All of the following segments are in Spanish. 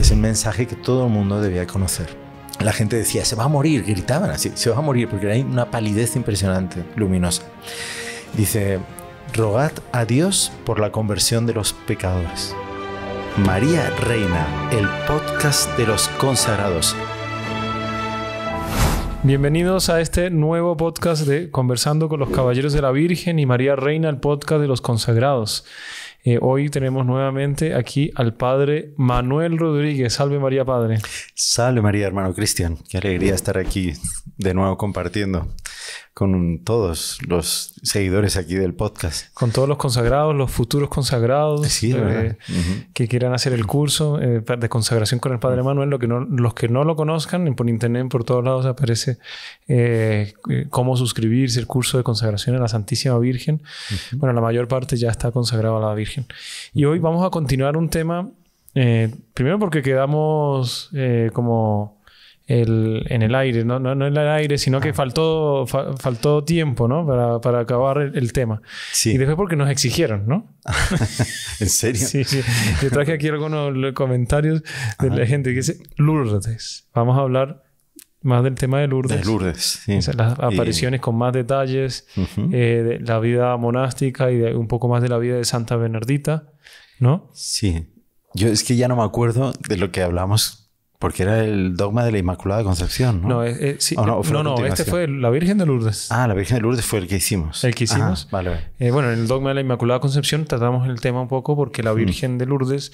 es el mensaje que todo el mundo debía conocer. La gente decía, se va a morir, gritaban así, se va a morir, porque hay una palidez impresionante, luminosa. Dice, rogad a Dios por la conversión de los pecadores. María Reina, el podcast de los consagrados. Bienvenidos a este nuevo podcast de Conversando con los Caballeros de la Virgen y María Reina, el podcast de los consagrados. Eh, hoy tenemos nuevamente aquí al padre Manuel Rodríguez. Salve María, padre. Salve María, hermano Cristian. Qué alegría estar aquí de nuevo compartiendo con todos los seguidores aquí del podcast. Con todos los consagrados, los futuros consagrados eh, que quieran hacer el curso eh, de consagración con el Padre Manuel. Lo que no, los que no lo conozcan, por internet, por todos lados aparece eh, cómo suscribirse, el curso de consagración a la Santísima Virgen. Bueno, la mayor parte ya está consagrada a la Virgen. Y hoy vamos a continuar un tema, primero porque quedamos como en el aire, no, no, en el aire, sino que ah. faltó, faltó tiempo, ¿no? Para, para acabar el, tema. Sí. Y después porque nos exigieron, ¿no? ¿En serio? Sí, sí. Yo traje aquí algunos comentarios de la gente que dice, Lourdes, vamos a hablar más del tema de Lourdes. De Lourdes, sí. las apariciones con más detalles, eh, la vida monástica y un poco más de la vida de Santa Bernardita, ¿no? Sí. Yo es que ya no me acuerdo de lo que hablamos porque era el dogma de la Inmaculada Concepción, ¿no? No, eh, eh, no, no, este fue la Virgen de Lourdes. Ah, la Virgen de Lourdes fue el que hicimos. El que hicimos. vale. Eh, bueno, en el dogma de la Inmaculada Concepción tratamos el tema un poco porque la hmm. Virgen de Lourdes,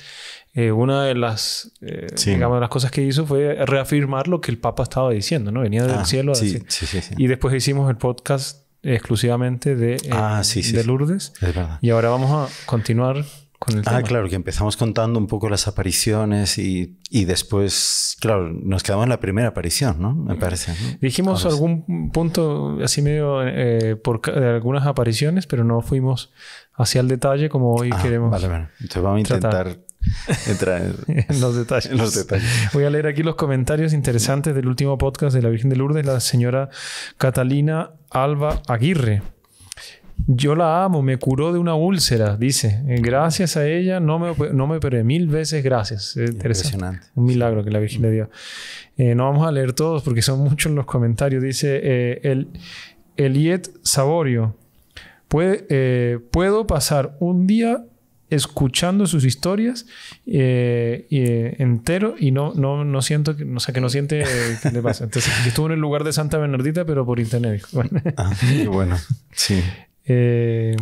una de las, las cosas que hizo fue reafirmar lo que el Papa estaba diciendo, ¿no? Venía del ah, cielo. A sí, sí, sí, sí. Y después hicimos el podcast exclusivamente de, ah, de Lourdes. Es verdad. Y ahora vamos a continuar ah, claro, que empezamos contando un poco las apariciones y, después, claro, nos quedamos en la primera aparición, ¿no? Me mm. parece. Dijimos algún punto así medio eh, de algunas apariciones, pero no fuimos hacia el detalle como hoy ah, queremos. Vale, vale. Entonces vamos a intentar entrar en, los detalles. en los detalles. Voy a leer aquí los comentarios interesantes del último podcast de la Virgen de Lourdes, la señora Catalina Alba Aguirre. Yo la amo, me curó de una úlcera, dice. Eh, gracias a ella no me, no me operé. Mil veces gracias. Es eh, Impresionante. Un milagro que la Virgen le mm. dio. Eh, no vamos a leer todos porque son muchos los comentarios. Dice el, Eliet Saborio. Puede, puedo pasar un día escuchando sus historias entero y no, no, no siento, que, o sea, que no siente que le pasa. Entonces, estuvo en el lugar de Santa Bernardita, pero por internet. Ah, qué bueno, sí. Eh,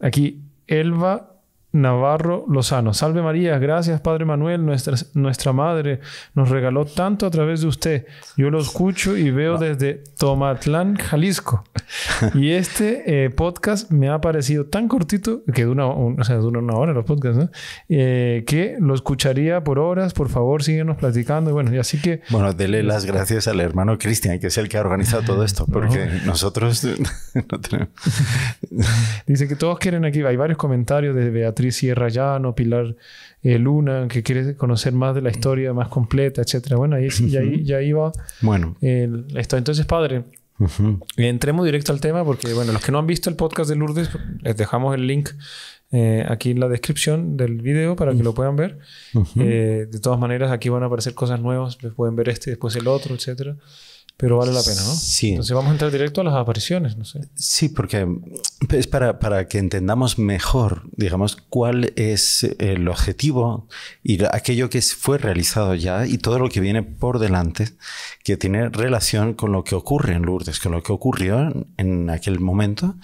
aquí, Elba Navarro Lozano. Salve María, gracias Padre Manuel, nuestra, nuestra madre nos regaló tanto a través de usted. Yo lo escucho y veo desde Tomatlán, Jalisco. Y este eh, podcast me ha parecido tan cortito, que dura, una hora los podcasts, eh, que lo escucharía por horas. Por favor, síguenos platicando. bueno, y así que... Bueno, dele las gracias al hermano Cristian, que es el que ha organizado todo esto, porque nosotros no tenemos... Dice que todos quieren aquí, hay varios comentarios de Beatriz Beatriz Sierra Llano, Pilar eh, Luna, que quiere conocer más de la historia más completa, etcétera. Bueno, ahí sí, ya, iba bueno. Entonces, padre, Entremos directo al tema porque, bueno, los que no han visto el podcast de Lourdes, les dejamos el link eh, aquí en la descripción del video para que lo puedan ver. Eh, de todas maneras, aquí van a aparecer cosas nuevas, les pues pueden ver este, después el otro, etcétera. Pero vale la pena, ¿no? Sí. Entonces vamos a entrar directo a las apariciones, no sé. Sí, porque es pues, para, para que entendamos mejor, digamos, cuál es el objetivo y aquello que fue realizado ya y todo lo que viene por delante que tiene relación con lo que ocurre en Lourdes, con lo que ocurrió en aquel momento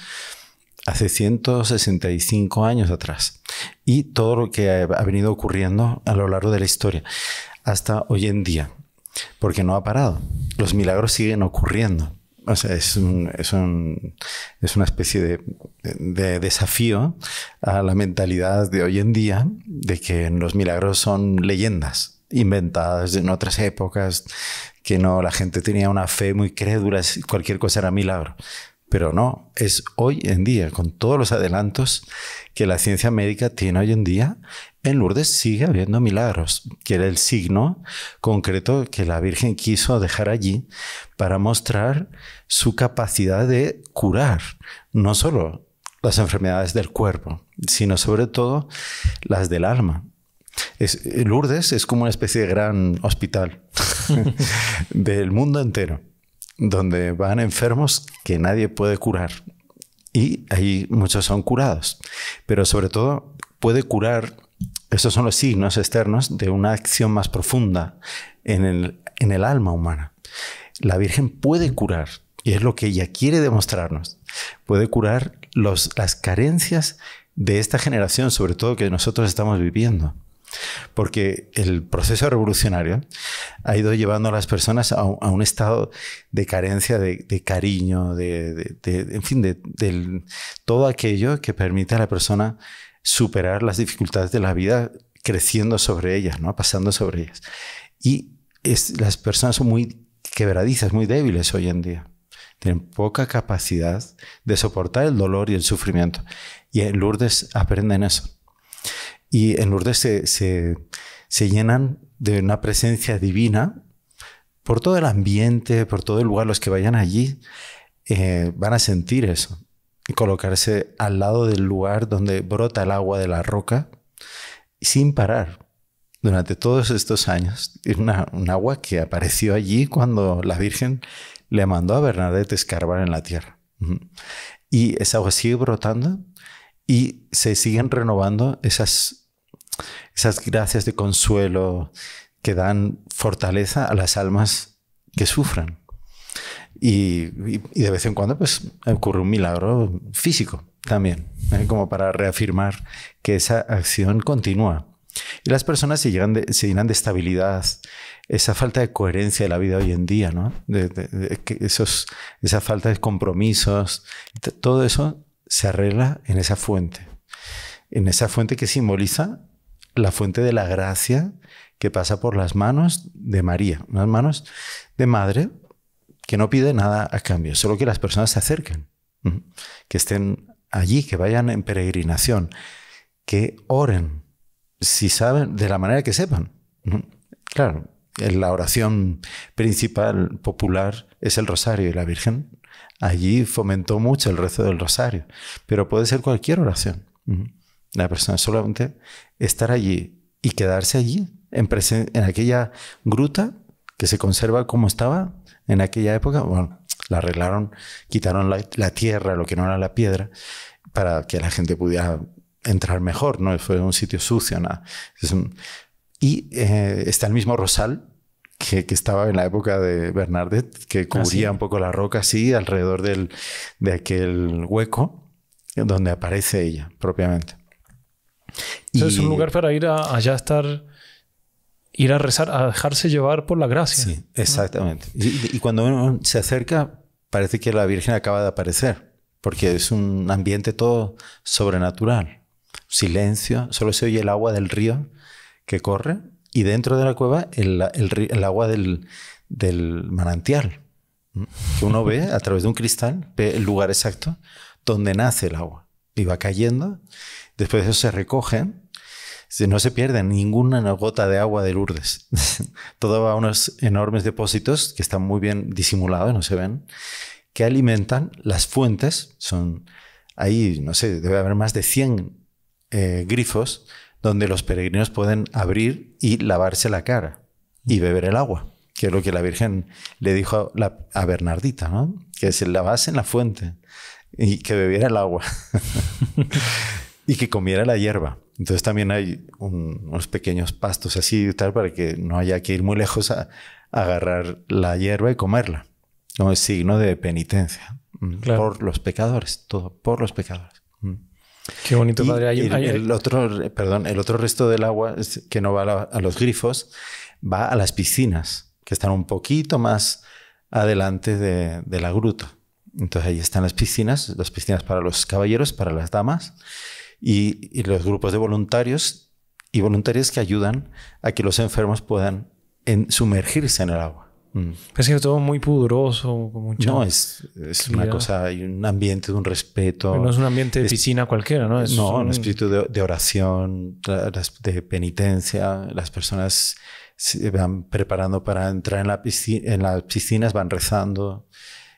hace 165 años atrás y todo lo que ha venido ocurriendo a lo largo de la historia hasta hoy en día porque no ha parado. Los milagros siguen ocurriendo. O sea, es, una especie de, desafío a la mentalidad de hoy en día de que los milagros son leyendas inventadas en otras épocas, que no la gente tenía una fe muy crédula, cualquier cosa era milagro. Pero no, es hoy en día, con todos los adelantos que la ciencia médica tiene hoy en día, en Lourdes sigue habiendo milagros, que era el signo concreto que la Virgen quiso dejar allí para mostrar su capacidad de curar, no solo las enfermedades del cuerpo, sino sobre todo las del alma. Lourdes es como una especie de gran hospital del mundo entero donde van enfermos que nadie puede curar y ahí muchos son curados, pero sobre todo puede curar, esos son los signos externos de una acción más profunda en el, alma humana. La Virgen puede curar, y es lo que ella quiere demostrarnos, puede curar las carencias de esta generación, sobre todo que nosotros estamos viviendo. Porque el proceso revolucionario ha ido llevando a las personas a, un estado de carencia de, cariño, de, en fin, de, todo aquello que permite a la persona superar las dificultades de la vida creciendo sobre ellas, ¿no? pasando sobre ellas. Y las personas son muy quebradizas, muy débiles hoy en día. Tienen poca capacidad de soportar el dolor y el sufrimiento. Y en aprende en eso. Y en Lourdes se, se, llenan de una presencia divina por todo el ambiente, por todo el lugar, los que vayan allí eh, van a sentir eso. Y colocarse al lado del lugar donde brota el agua de la roca sin parar durante todos estos años. Es una, un agua que apareció allí cuando la Virgen le mandó a Bernadette escarbar en la tierra. Y esa agua sigue brotando y se siguen renovando esas, esas gracias de consuelo que dan fortaleza a las almas que sufran. Y, de vez en cuando pues, ocurre un milagro físico también, eh, como para reafirmar que esa acción continúa. Y las personas se, llegan se llenan de estabilidad, esa falta de coherencia de la vida hoy en día, ¿no? esos, esa falta de compromisos, todo eso se arregla en esa fuente, en esa fuente que simboliza la fuente de la gracia que pasa por las manos de María, unas manos de madre que no pide nada a cambio, solo que las personas se acerquen, que estén allí, que vayan en peregrinación, que oren, si saben, de la manera que sepan. Claro, la oración principal popular es el rosario y la Virgen allí fomentó mucho el rezo del rosario, pero puede ser cualquier oración. La persona solamente estar allí y quedarse allí, en, aquella gruta que se conserva como estaba en aquella época. Bueno, la arreglaron, quitaron la, tierra, lo que no era la piedra, para que la gente pudiera entrar mejor, no fue un sitio sucio, nada. y eh, está el mismo rosal que, estaba en la época de Bernardet, que ah, cubría un poco la roca así alrededor de aquel hueco donde aparece ella propiamente. es un lugar para ir a, allá estar, ir a rezar, a dejarse llevar por la gracia. Sí, ah. exactamente. Y, y, cuando uno se acerca, parece que la Virgen acaba de aparecer, porque es un ambiente todo sobrenatural. Silencio, solo se oye el agua del río que corre y dentro de la cueva el, agua del, manantial, uno ve a través de un cristal, ve el lugar exacto donde nace el agua y va cayendo, después de eso se recoge. no se pierde ninguna gota de agua de Lourdes. Todo va a unos enormes depósitos que están muy bien disimulados, no se ven, que alimentan las fuentes. Son ahí, no sé, debe haber más de 100 eh, grifos donde los peregrinos pueden abrir y lavarse la cara y beber el agua, que es lo que la Virgen le dijo a, Bernardita, ¿no? que se lavase en la fuente y que bebiera el agua y que comiera la hierba. Entonces también hay unos pequeños pastos así y tal para que no haya que ir muy lejos a, agarrar la hierba y comerla, como signo de penitencia mm, por los pecadores, todo por los pecadores. Qué bonito, el, otro, eh, perdón, el otro resto del agua que no va a, los grifos va a las piscinas, que están un poquito más adelante de, la gruta. Entonces ahí están las piscinas, las piscinas para los caballeros, para las damas y, los grupos de voluntarios y voluntarias que ayudan a que los enfermos puedan sumergirse en el agua. Mm. Es que todo muy pudoroso, No, es, es una cosa, hay un ambiente de un respeto. no es un ambiente de piscina cualquiera, ¿no? Es no, un, espíritu de, oración, de penitencia. Las personas se van preparando para entrar en, la piscina, en las piscinas, van rezando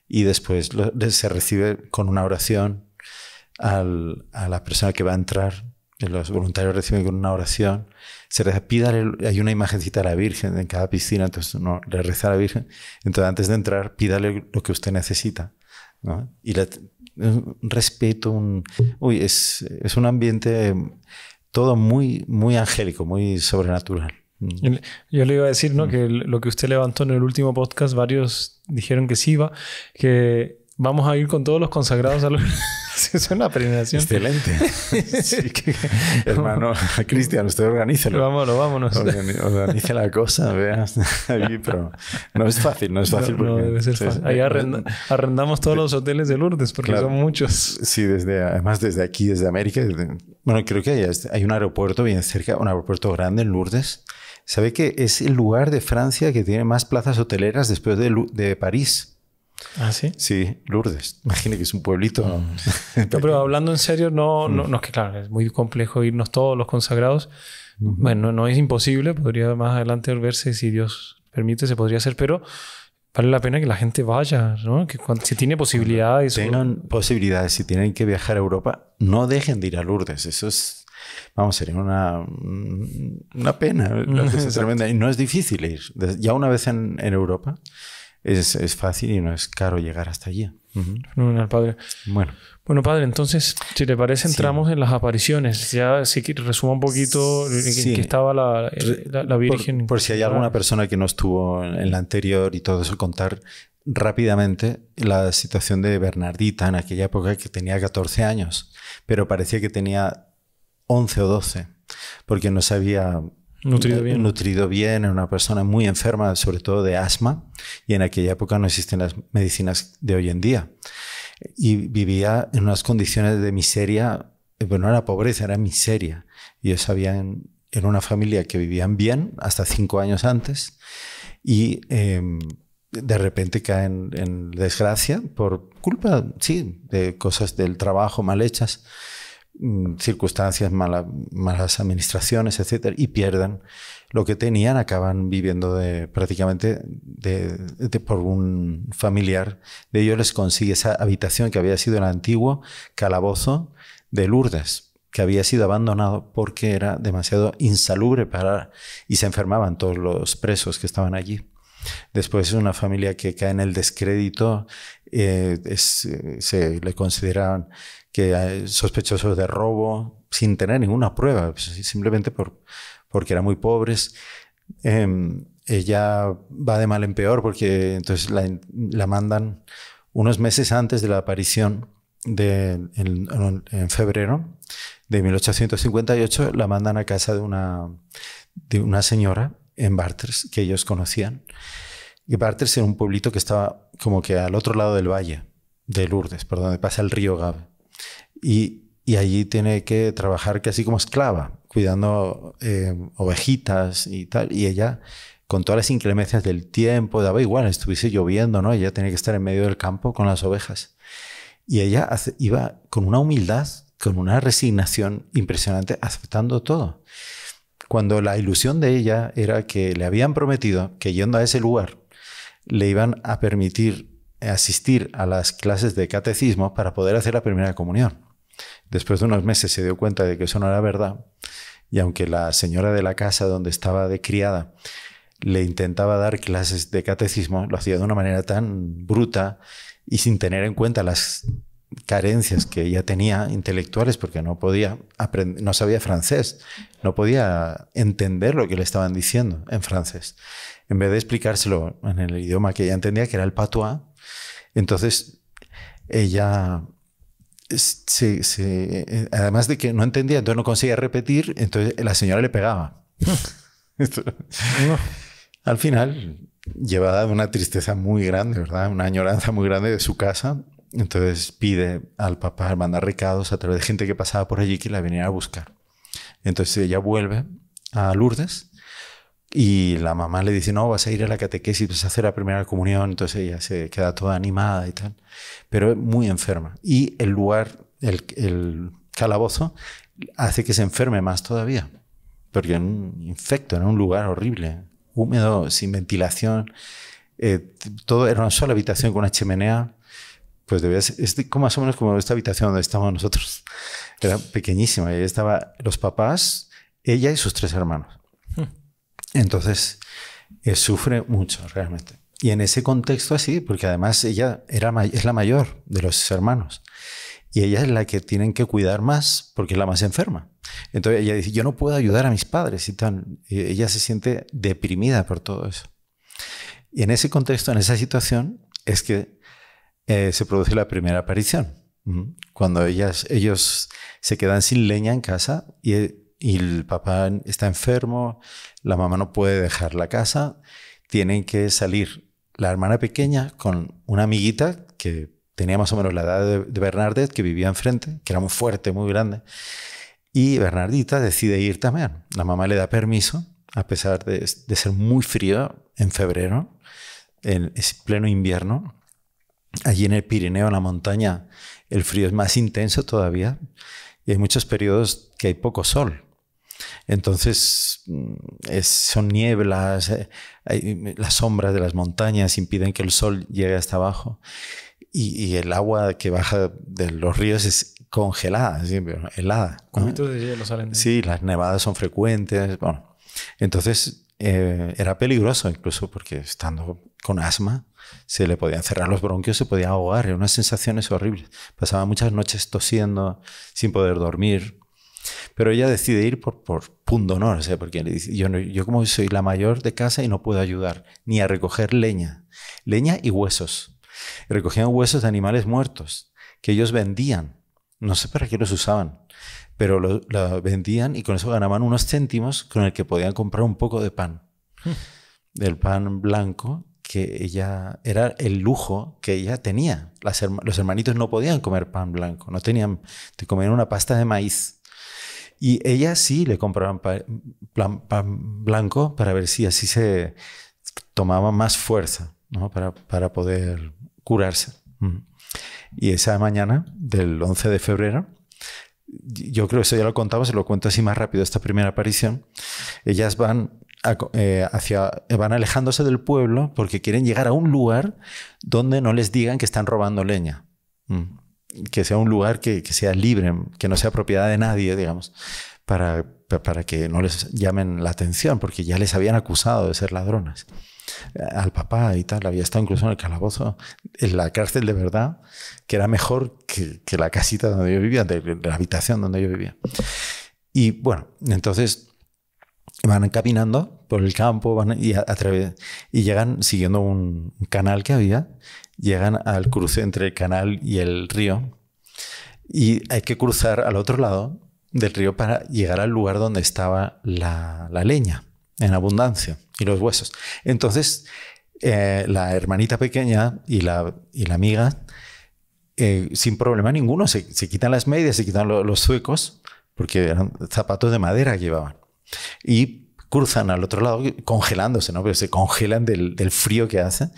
y después se recibe con una oración al, a la persona que va a entrar eh, los voluntarios reciben con una oración, se pida, hay una imagencita de la Virgen en cada piscina, entonces uno le reza a la Virgen, entonces antes de entrar pídale lo que usted necesita. Y le un respeto, un, uy, es, es, un ambiente em, todo muy, muy angélico, muy sobrenatural. Mm. Yo le iba a decir, ¿no? Mm. Que lo que usted levantó en el último podcast, varios dijeron que sí iba, que vamos a ir con todos los consagrados a es una peregrinación. Excelente. hermano, Cristian, usted organícelo. Vámonos, vámonos. organice la cosa, veas. no es fácil, no es fácil. Ahí arrendamos todos los hoteles de Lourdes porque son muchos. Sí, desde, además desde aquí, desde América. bueno, creo que hay, hay un aeropuerto bien cerca, un aeropuerto grande en Lourdes. ¿Sabe que es el lugar de Francia que tiene más plazas hoteleras después de, de París? ¿Ah, sí? Sí, Lourdes. Imagínate que es un pueblito. pero hablando en serio, no, mm. no, es que claro, es muy complejo irnos todos los consagrados. Bueno, no es imposible, podría más adelante volverse, si Dios permite, se podría hacer, pero vale la pena que la gente vaya, ¿no? Que si tiene posibilidades. Tengan posibilidades, si tienen que viajar a Europa, no dejen de ir a Lourdes, eso es vamos, sería una, una pena, no es difícil ir. Ya una vez en, en Europa, es, fácil y no es caro llegar hasta allí. padre. Bueno. Bueno, padre, entonces, si le parece, entramos en las apariciones. Ya sí que un poquito en qué estaba la, eh, Virgen. Por, por, si hay alguna persona que no estuvo en la anterior y todo eso, contar rápidamente la situación de Bernardita en aquella época que tenía 14 años, pero parecía que tenía 11 o 12, porque no sabía Nutrido eh, bien. Nutrido bien, era una persona muy enferma, sobre todo de asma, y en aquella época no existen las medicinas de hoy en día. Y vivía en unas condiciones de miseria, eh, bueno, no era pobreza, era miseria. Y ellos habían, en una familia que vivían bien hasta cinco años antes y em, de repente caen en desgracia por culpa, sí, de cosas del trabajo mal hechas. Mm, circunstancias, mala, malas administraciones, etcétera, y pierdan lo que tenían, acaban viviendo prácticamente de, por un familiar de ellos les consigue esa habitación que había sido el antiguo calabozo de Lourdes, que había sido abandonado porque era demasiado insalubre para y se enfermaban todos los presos que estaban allí. Después es una familia que cae en el descrédito, eh, eh, se le consideraban que sospechosos de robo, sin tener ninguna prueba, pues, simplemente porque eran muy pobres. Em, ella va de mal en peor porque entonces la, mandan unos meses antes de la aparición de, en, febrero de 1858, la mandan a casa de una, de una señora en Barters que ellos conocían. Y Barters era un pueblito que estaba como que al otro lado del valle de Lourdes, por donde pasa el río Gave. Y, allí tiene que trabajar casi como esclava, cuidando eh, ovejitas y tal. Y ella, con todas las inclemencias del tiempo, daba igual, estuviese lloviendo, ¿no? Ella tenía que estar en medio del campo con las ovejas. Y ella iba con una humildad, con una resignación impresionante, aceptando todo. Cuando la ilusión de ella era que le habían prometido que yendo a ese lugar le iban a permitir asistir a las clases de catecismo para poder hacer la primera comunión. Después de unos meses se dio cuenta de que eso no era verdad y aunque la señora de la casa donde estaba de criada le intentaba dar clases de catecismo, lo hacía de una manera tan bruta y sin tener en cuenta las carencias que ella tenía intelectuales porque no podía aprender, no sabía francés, no podía entender lo que le estaban diciendo en francés. En vez de explicárselo en el idioma que ella entendía, que era el patois, entonces ella eh, eh, además de que no entendía, entonces no conseguía repetir, entonces la señora le pegaba. Al final, llevada de una tristeza muy grande, ¿verdad? Una añoranza muy grande de su casa, entonces pide al papá mandar recados a través de gente que pasaba por allí que la viniera a buscar. Entonces ella vuelve a Lourdes y la mamá le dice, no, vas a ir a la catequesis, vas a hacer la primera comunión, entonces ella se queda toda animada y tal, pero muy enferma. Y el lugar, el, calabozo, hace que se enferme más todavía, porque en un infecto, en un lugar horrible, húmedo, sin ventilación, eh, todo era una sola habitación con una chimenea, pues debía ser, es como más o menos como esta habitación donde estábamos nosotros, era pequeñísima, y ahí estaba los papás, ella y sus tres hermanos entonces, eh, sufre mucho realmente. Y en ese contexto así, porque además ella era es la mayor de los hermanos. Y ella es la que tienen que cuidar más porque es la más enferma. Entonces ella dice, yo no puedo ayudar a mis padres y tal. ella se siente deprimida por todo eso. Y en ese contexto, en esa situación, es que eh, se produce la primera aparición. Cuando ellas, ellos se quedan sin leña en casa y y el papá está enfermo, la mamá no puede dejar la casa, tienen que salir la hermana pequeña con una amiguita que tenía más o menos la edad de, de que vivía enfrente, que era muy fuerte, muy grande, y Bernardita decide ir también. La mamá le da permiso, a pesar de, ser muy frío en febrero, en, es pleno invierno. Allí en el Pirineo, en la montaña, el frío es más intenso todavía y hay muchos periodos que hay poco sol. Entonces, mm, son nieblas, eh, mm, las sombras de las montañas impiden que el sol llegue hasta abajo y, el agua que baja de los ríos es congelada, helada. Sí, las nevadas son frecuentes. Bueno, entonces eh, era peligroso incluso porque estando con asma se le podían cerrar los bronquios, se podía ahogar, eran unas sensaciones horribles. Pasaba muchas noches tosiendo, sin poder dormir. Pero ella decide ir por, por punto o porque yo, como soy la mayor de casa y no puedo ayudar ni a recoger leña, leña y huesos. Recogían huesos de animales muertos que ellos vendían. No sé para qué los usaban, pero los vendían y con eso ganaban unos céntimos con el que podían comprar un poco de pan. Hmm. Del pan blanco que ella era el lujo que ella tenía. los hermanitos no podían comer pan blanco, no tenían, te comían una pasta de maíz. Y ella sí le compraban pan, blanco para ver si así se tomaba más fuerza para, poder curarse. Y esa mañana del 11 de febrero, yo creo que eso ya lo contaba, se lo cuento así más rápido, esta primera aparición, ellas van, eh, hacia, van alejándose del pueblo porque quieren llegar a un lugar donde no les digan que están robando leña que sea un lugar que, sea libre, que no sea propiedad de nadie, digamos, para, para que no les llamen la atención, porque ya les habían acusado de ser ladrones. Eh, al papá y tal, había estado incluso en el calabozo, en la cárcel de verdad, que era mejor que, la casita donde yo vivía, de, la habitación donde yo vivía. Y bueno, entonces van caminando por el campo van y, a, y llegan siguiendo un canal que había llegan al cruce entre el canal y el río y hay que cruzar al otro lado del río para llegar al lugar donde estaba la, leña en abundancia y los huesos. Entonces, eh, la hermanita pequeña y la, amiga, eh, sin problema ninguno, se, quitan las medias, se quitan los suecos, porque eran zapatos de madera que llevaban. Y cruzan al otro lado congelándose, ¿no? Pero se congelan del frío que hace.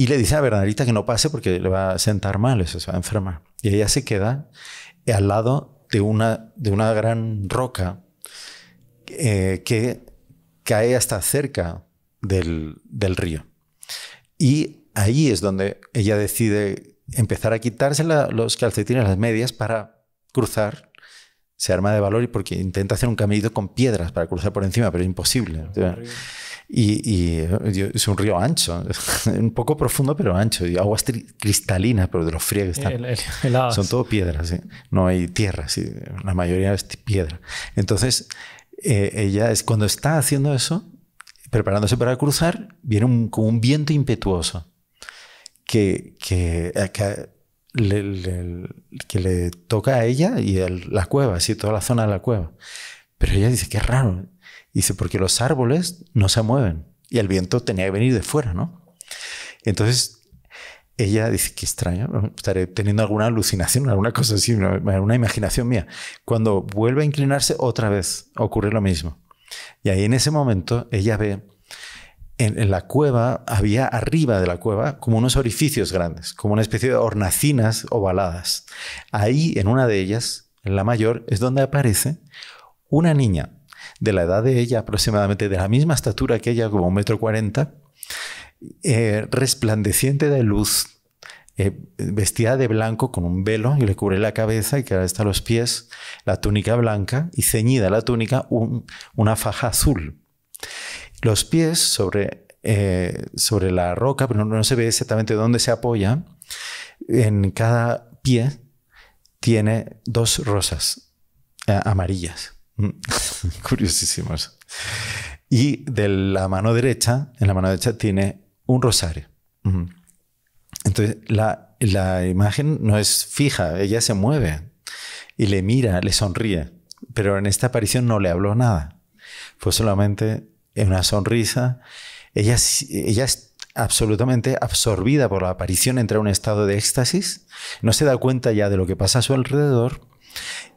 Y le dice a Bernadita que no pase porque le va a sentar mal, eso se va a enfermar. Y ella se queda al lado de una, de una gran roca eh, que cae hasta cerca del, río. Y ahí es donde ella decide empezar a quitarse los calcetines, las medias, para cruzar. Se arma de valor y porque intenta hacer un caminito con piedras para cruzar por encima, pero es imposible y, eh, es un río ancho, un poco profundo pero ancho, y aguas cristalinas, pero de los fríos que están. Son todo piedras, no hay tierra, la mayoría es piedra. Entonces, eh, ella es cuando está haciendo eso, preparándose para cruzar, viene un, como un viento impetuoso que, eh, que, le, toca a ella y a la cueva, ¿sí? toda la zona de la cueva. Pero ella dice, qué raro. Dice, porque los árboles no se mueven y el viento tenía que venir de fuera, ¿no? Entonces ella dice, qué extraño, estaré teniendo alguna alucinación, alguna cosa así, una, imaginación mía. Cuando vuelve a inclinarse otra vez, ocurre lo mismo. Y ahí en ese momento ella ve en, en, la cueva, había arriba de la cueva como unos orificios grandes, como una especie de hornacinas ovaladas. Ahí en una de ellas, en la mayor, es donde aparece una niña de la edad de ella, aproximadamente de la misma estatura que ella, como un metro cuarenta, eh, resplandeciente de luz, eh, vestida de blanco con un velo y le cubre la cabeza y que ahora está los pies, la túnica blanca y ceñida la túnica una faja azul. Los pies sobre, eh, la roca, pero no se ve exactamente dónde se apoya, en cada pie tiene dos rosas amarillas. Mm. Curiosísimos. Y de la mano derecha, en la mano derecha tiene un rosario. Entonces, la, imagen no es fija, ella se mueve y le mira, le sonríe, pero en esta aparición no le habló nada. Fue solamente una sonrisa. Ella, ella es absolutamente absorbida por la aparición, entra en un estado de éxtasis, no se da cuenta ya de lo que pasa a su alrededor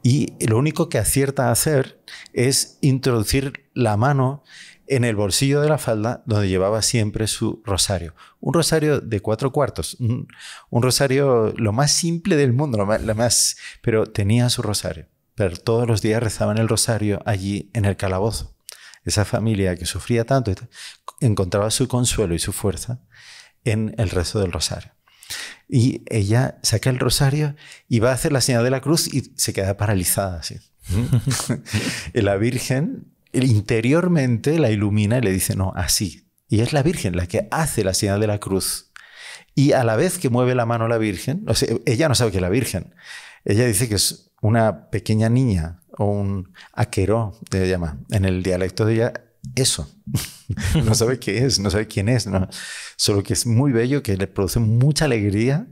y lo único que acierta a hacer es introducir la mano en el bolsillo de la falda donde llevaba siempre su rosario. Un rosario de cuatro cuartos, un, rosario lo más simple del mundo, más, pero tenía su rosario. Pero todos los días rezaban el rosario allí en el calabozo. Esa familia que sufría tanto encontraba su consuelo y su fuerza en el rezo del rosario. Y ella saca el rosario y va a hacer la señal de la cruz y se queda paralizada así. la Virgen interiormente la ilumina y le dice, no, así. Y es la Virgen la que hace la señal de la cruz. Y a la vez que mueve la mano la Virgen, ella no sabe que es la Virgen, ella dice que es una pequeña niña o un aqueró, se llama, en el dialecto de ella, eso. no sabe qué es, no sabe quién es, solo que es muy bello, que le produce mucha alegría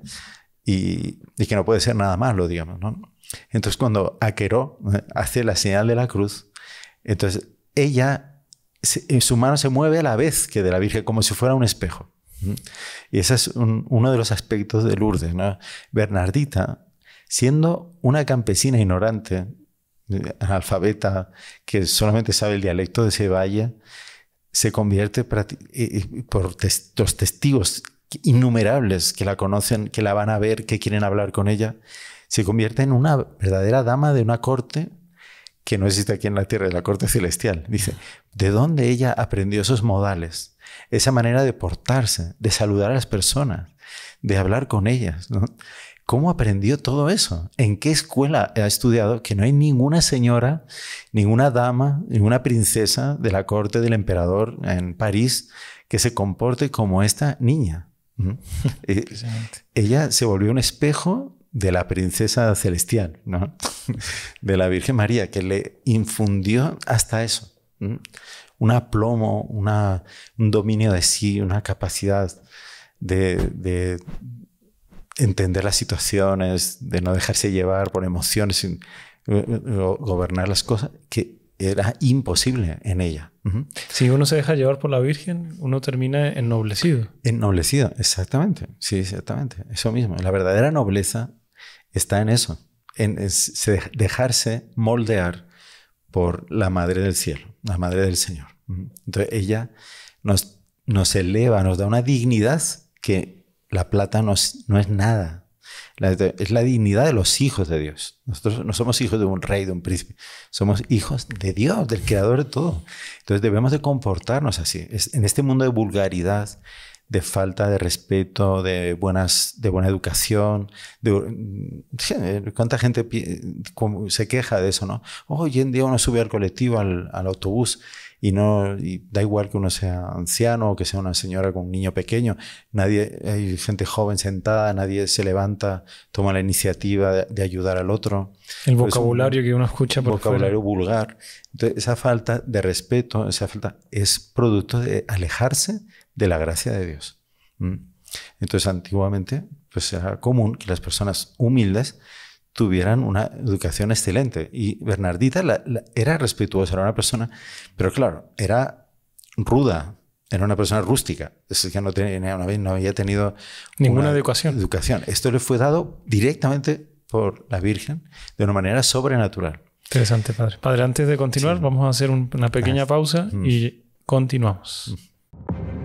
y, que no puede ser nada más, lo digamos. Entonces cuando Aqueró eh, hace la señal de la cruz, entonces ella, en eh, su mano se mueve a la vez que de la Virgen, como si fuera un espejo. Y ese es uno de los aspectos de Lourdes. Bernardita, siendo una campesina ignorante, eh, analfabeta, que solamente sabe el dialecto de Ceballa, se convierte eh, eh, por los testigos innumerables que la conocen, que la van a ver, que quieren hablar con ella, se convierte en una verdadera dama de una corte que no existe aquí en la tierra, de la corte celestial. Dice, ¿de dónde ella aprendió esos modales? Esa manera de portarse, de saludar a las personas, de hablar con ellas. ¿no? ¿Cómo aprendió todo eso? ¿En qué escuela ha estudiado? Que no hay ninguna señora, ninguna dama, ninguna princesa de la corte del emperador en París que se comporte como esta niña. ¿Mm? Eh, ella se volvió un espejo de la princesa celestial, de la Virgen María, que le infundió hasta eso. ¿Mm? Un aplomo, un dominio de sí, una capacidad de entender las situaciones, de no dejarse llevar por emociones, sin eh, eh, gobernar las cosas, que era imposible en ella. Si uno se deja llevar por la Virgen, uno termina ennoblecido. Ennoblecido, exactamente. Sí, exactamente. Eso mismo. La verdadera nobleza está en eso, en dejarse moldear por la Madre del Cielo, la Madre del Señor. Entonces ella nos, nos eleva, nos da una dignidad que la plata no es, no es nada. es la dignidad de los hijos de Dios. Nosotros no somos hijos de un rey, de un príncipe. Somos hijos de Dios, del creador de todo. Entonces debemos de comportarnos así. en este mundo de vulgaridad, de falta de respeto, de, buenas, de buena educación. De, mm, ¿Cuánta gente se queja de eso, no? Hoy en día uno sube al colectivo, al autobús y, no, da igual que uno sea anciano o que sea una señora con un niño pequeño. Nadie, hay gente joven sentada, nadie se levanta, toma la iniciativa de, ayudar al otro. El vocabulario que uno escucha por Vocabulario vulgar. Entonces, esa falta de respeto, esa falta es producto de alejarse de la gracia de Dios. ¿Mm? Entonces, antiguamente, pues era común que las personas humildes tuvieran una educación excelente. Y Bernardita era respetuosa, era una persona, pero claro, era ruda, era una persona rústica, es que no, tenía, había, no había tenido ninguna educación. educación. Esto le fue dado directamente por la Virgen de una manera sobrenatural. Interesante, padre. Padre, antes de continuar, vamos a hacer una pequeña pausa mm. y continuamos. Mm.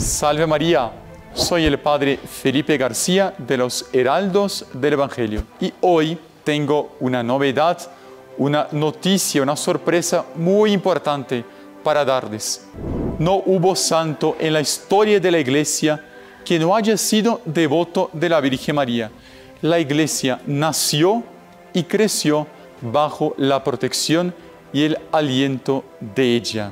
Salve María, soy el Padre Felipe García de los Heraldos del Evangelio y hoy tengo una novedad, una noticia, una sorpresa muy importante para darles. No hubo santo en la historia de la Iglesia que no haya sido devoto de la Virgen María. La Iglesia nació y creció bajo la protección de y el aliento de ella.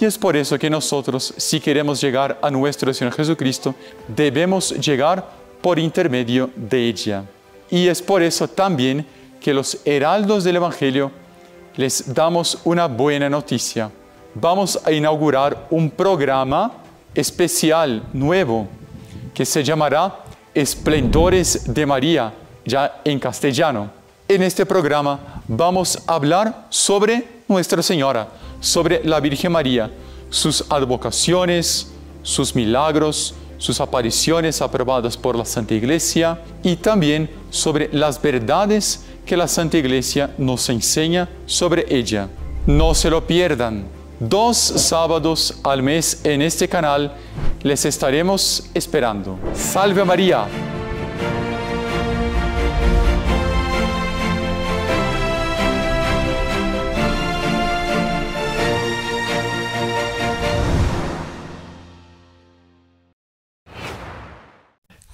Y es por eso que nosotros, si queremos llegar a nuestro Señor Jesucristo, debemos llegar por intermedio de ella. Y es por eso también que los heraldos del Evangelio les damos una buena noticia. Vamos a inaugurar un programa especial, nuevo, que se llamará Esplendores de María, ya en castellano. En este programa vamos a hablar sobre Nuestra Señora, sobre la Virgen María, sus advocaciones, sus milagros, sus apariciones aprobadas por la Santa Iglesia y también sobre las verdades que la Santa Iglesia nos enseña sobre ella. No se lo pierdan. Dos sábados al mes en este canal les estaremos esperando. Salve María.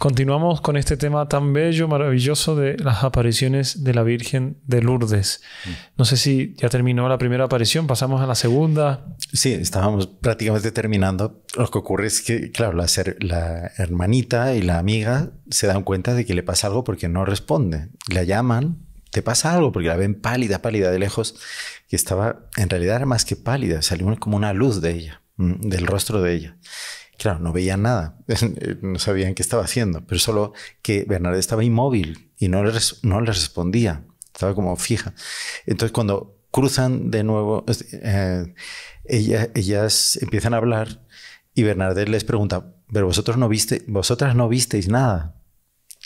Continuamos con este tema tan bello, maravilloso de las apariciones de la Virgen de Lourdes. Mm. No sé si ya terminó la primera aparición, pasamos a la segunda. Sí, estábamos prácticamente terminando. Lo que ocurre es que, claro, la, hermanita y la amiga se dan cuenta de que le pasa algo porque no responde. La llaman, te pasa algo porque la ven pálida, pálida de lejos, que estaba, en realidad era más que pálida, salió como una luz de ella, mm, del rostro de ella. Claro, no veían nada, eh, no sabían qué estaba haciendo, pero solo que Bernadette estaba inmóvil y no le, no le respondía, estaba como fija. Entonces cuando cruzan de nuevo, eh, ellas, empiezan a hablar y Bernadette les pregunta, pero vosotros no viste, vosotras no visteis nada.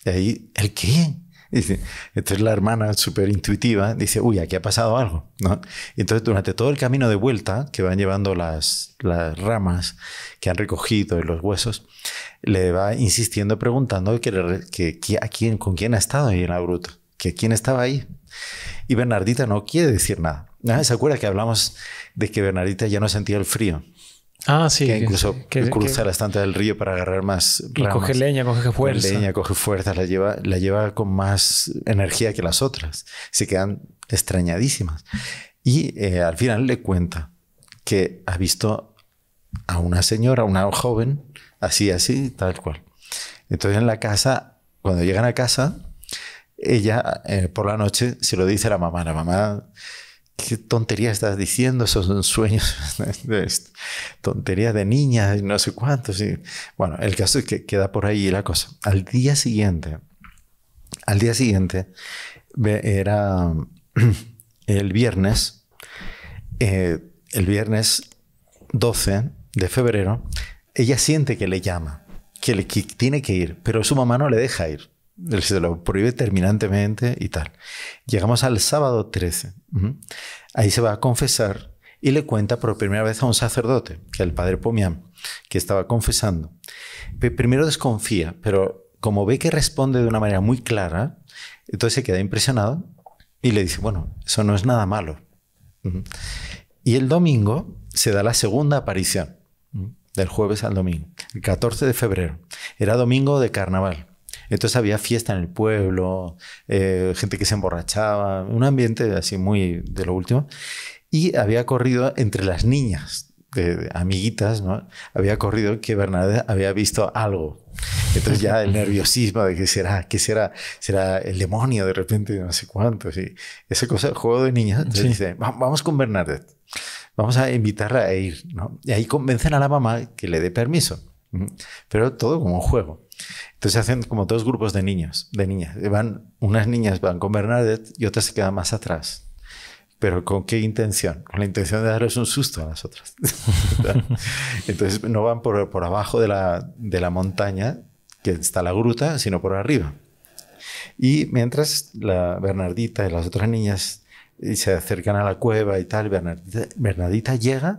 Y ahí, ¿el qué? Dice, entonces la hermana, súper intuitiva, dice, uy, aquí ha pasado algo, ¿no? entonces durante todo el camino de vuelta que van llevando las, ramas que han recogido y los huesos, le va insistiendo, preguntando quién, con quién ha estado ahí en la bruta? que quién estaba ahí. Y Bernardita no quiere decir nada. ¿Se acuerda que hablamos de que Bernardita ya no sentía el frío? Ah, sí. Que incluso que, cruza la estante del río para agarrar más. Y coge leña, coge fuerza. Leña, coge fuerza, la lleva, la lleva con más energía que las otras. Se quedan extrañadísimas. Y eh, al final le cuenta que ha visto a una señora, una joven, así, así, tal cual. Entonces en la casa, cuando llegan a casa, ella eh, por la noche se lo dice a la mamá. La mamá qué tontería estás diciendo, esos son sueños, tontería de niña, no sé cuántos. bueno, el caso es que queda por ahí la cosa. Al día siguiente, al día siguiente, era el viernes, eh, el viernes 12 de febrero, ella siente que le llama, que, le, que tiene que ir, pero su mamá no le deja ir se lo prohíbe terminantemente y tal. Llegamos al sábado 13. Ahí se va a confesar y le cuenta por primera vez a un sacerdote, que el padre Pomian que estaba confesando. Primero desconfía, pero como ve que responde de una manera muy clara, entonces se queda impresionado y le dice, bueno, eso no es nada malo. Y el domingo se da la segunda aparición, del jueves al domingo, el 14 de febrero. Era domingo de carnaval. Entonces había fiesta en el pueblo, eh, gente que se emborrachaba, un ambiente así muy de lo último. Y había corrido entre las niñas, de, amiguitas, ¿no? Había corrido que Bernadette había visto algo. Entonces ya el nerviosismo de que será, que será, será el demonio de repente, no sé cuánto. ¿sí? Esa cosa, el juego de niñas. dice, vamos con Bernadette, vamos a invitarla a ir, Y ahí convencen a la mamá que le dé permiso. Pero todo como un juego. Entonces hacen como dos grupos de niños, de niñas. Van, unas niñas van con Bernadette y otras se quedan más atrás. Pero ¿con qué intención? Con la intención de darles un susto a las otras. Entonces no van por, por abajo de la, de la montaña, que está la gruta, sino por arriba. Y mientras la Bernardita y las otras niñas eh, se acercan a la cueva y tal, Bernadita llega,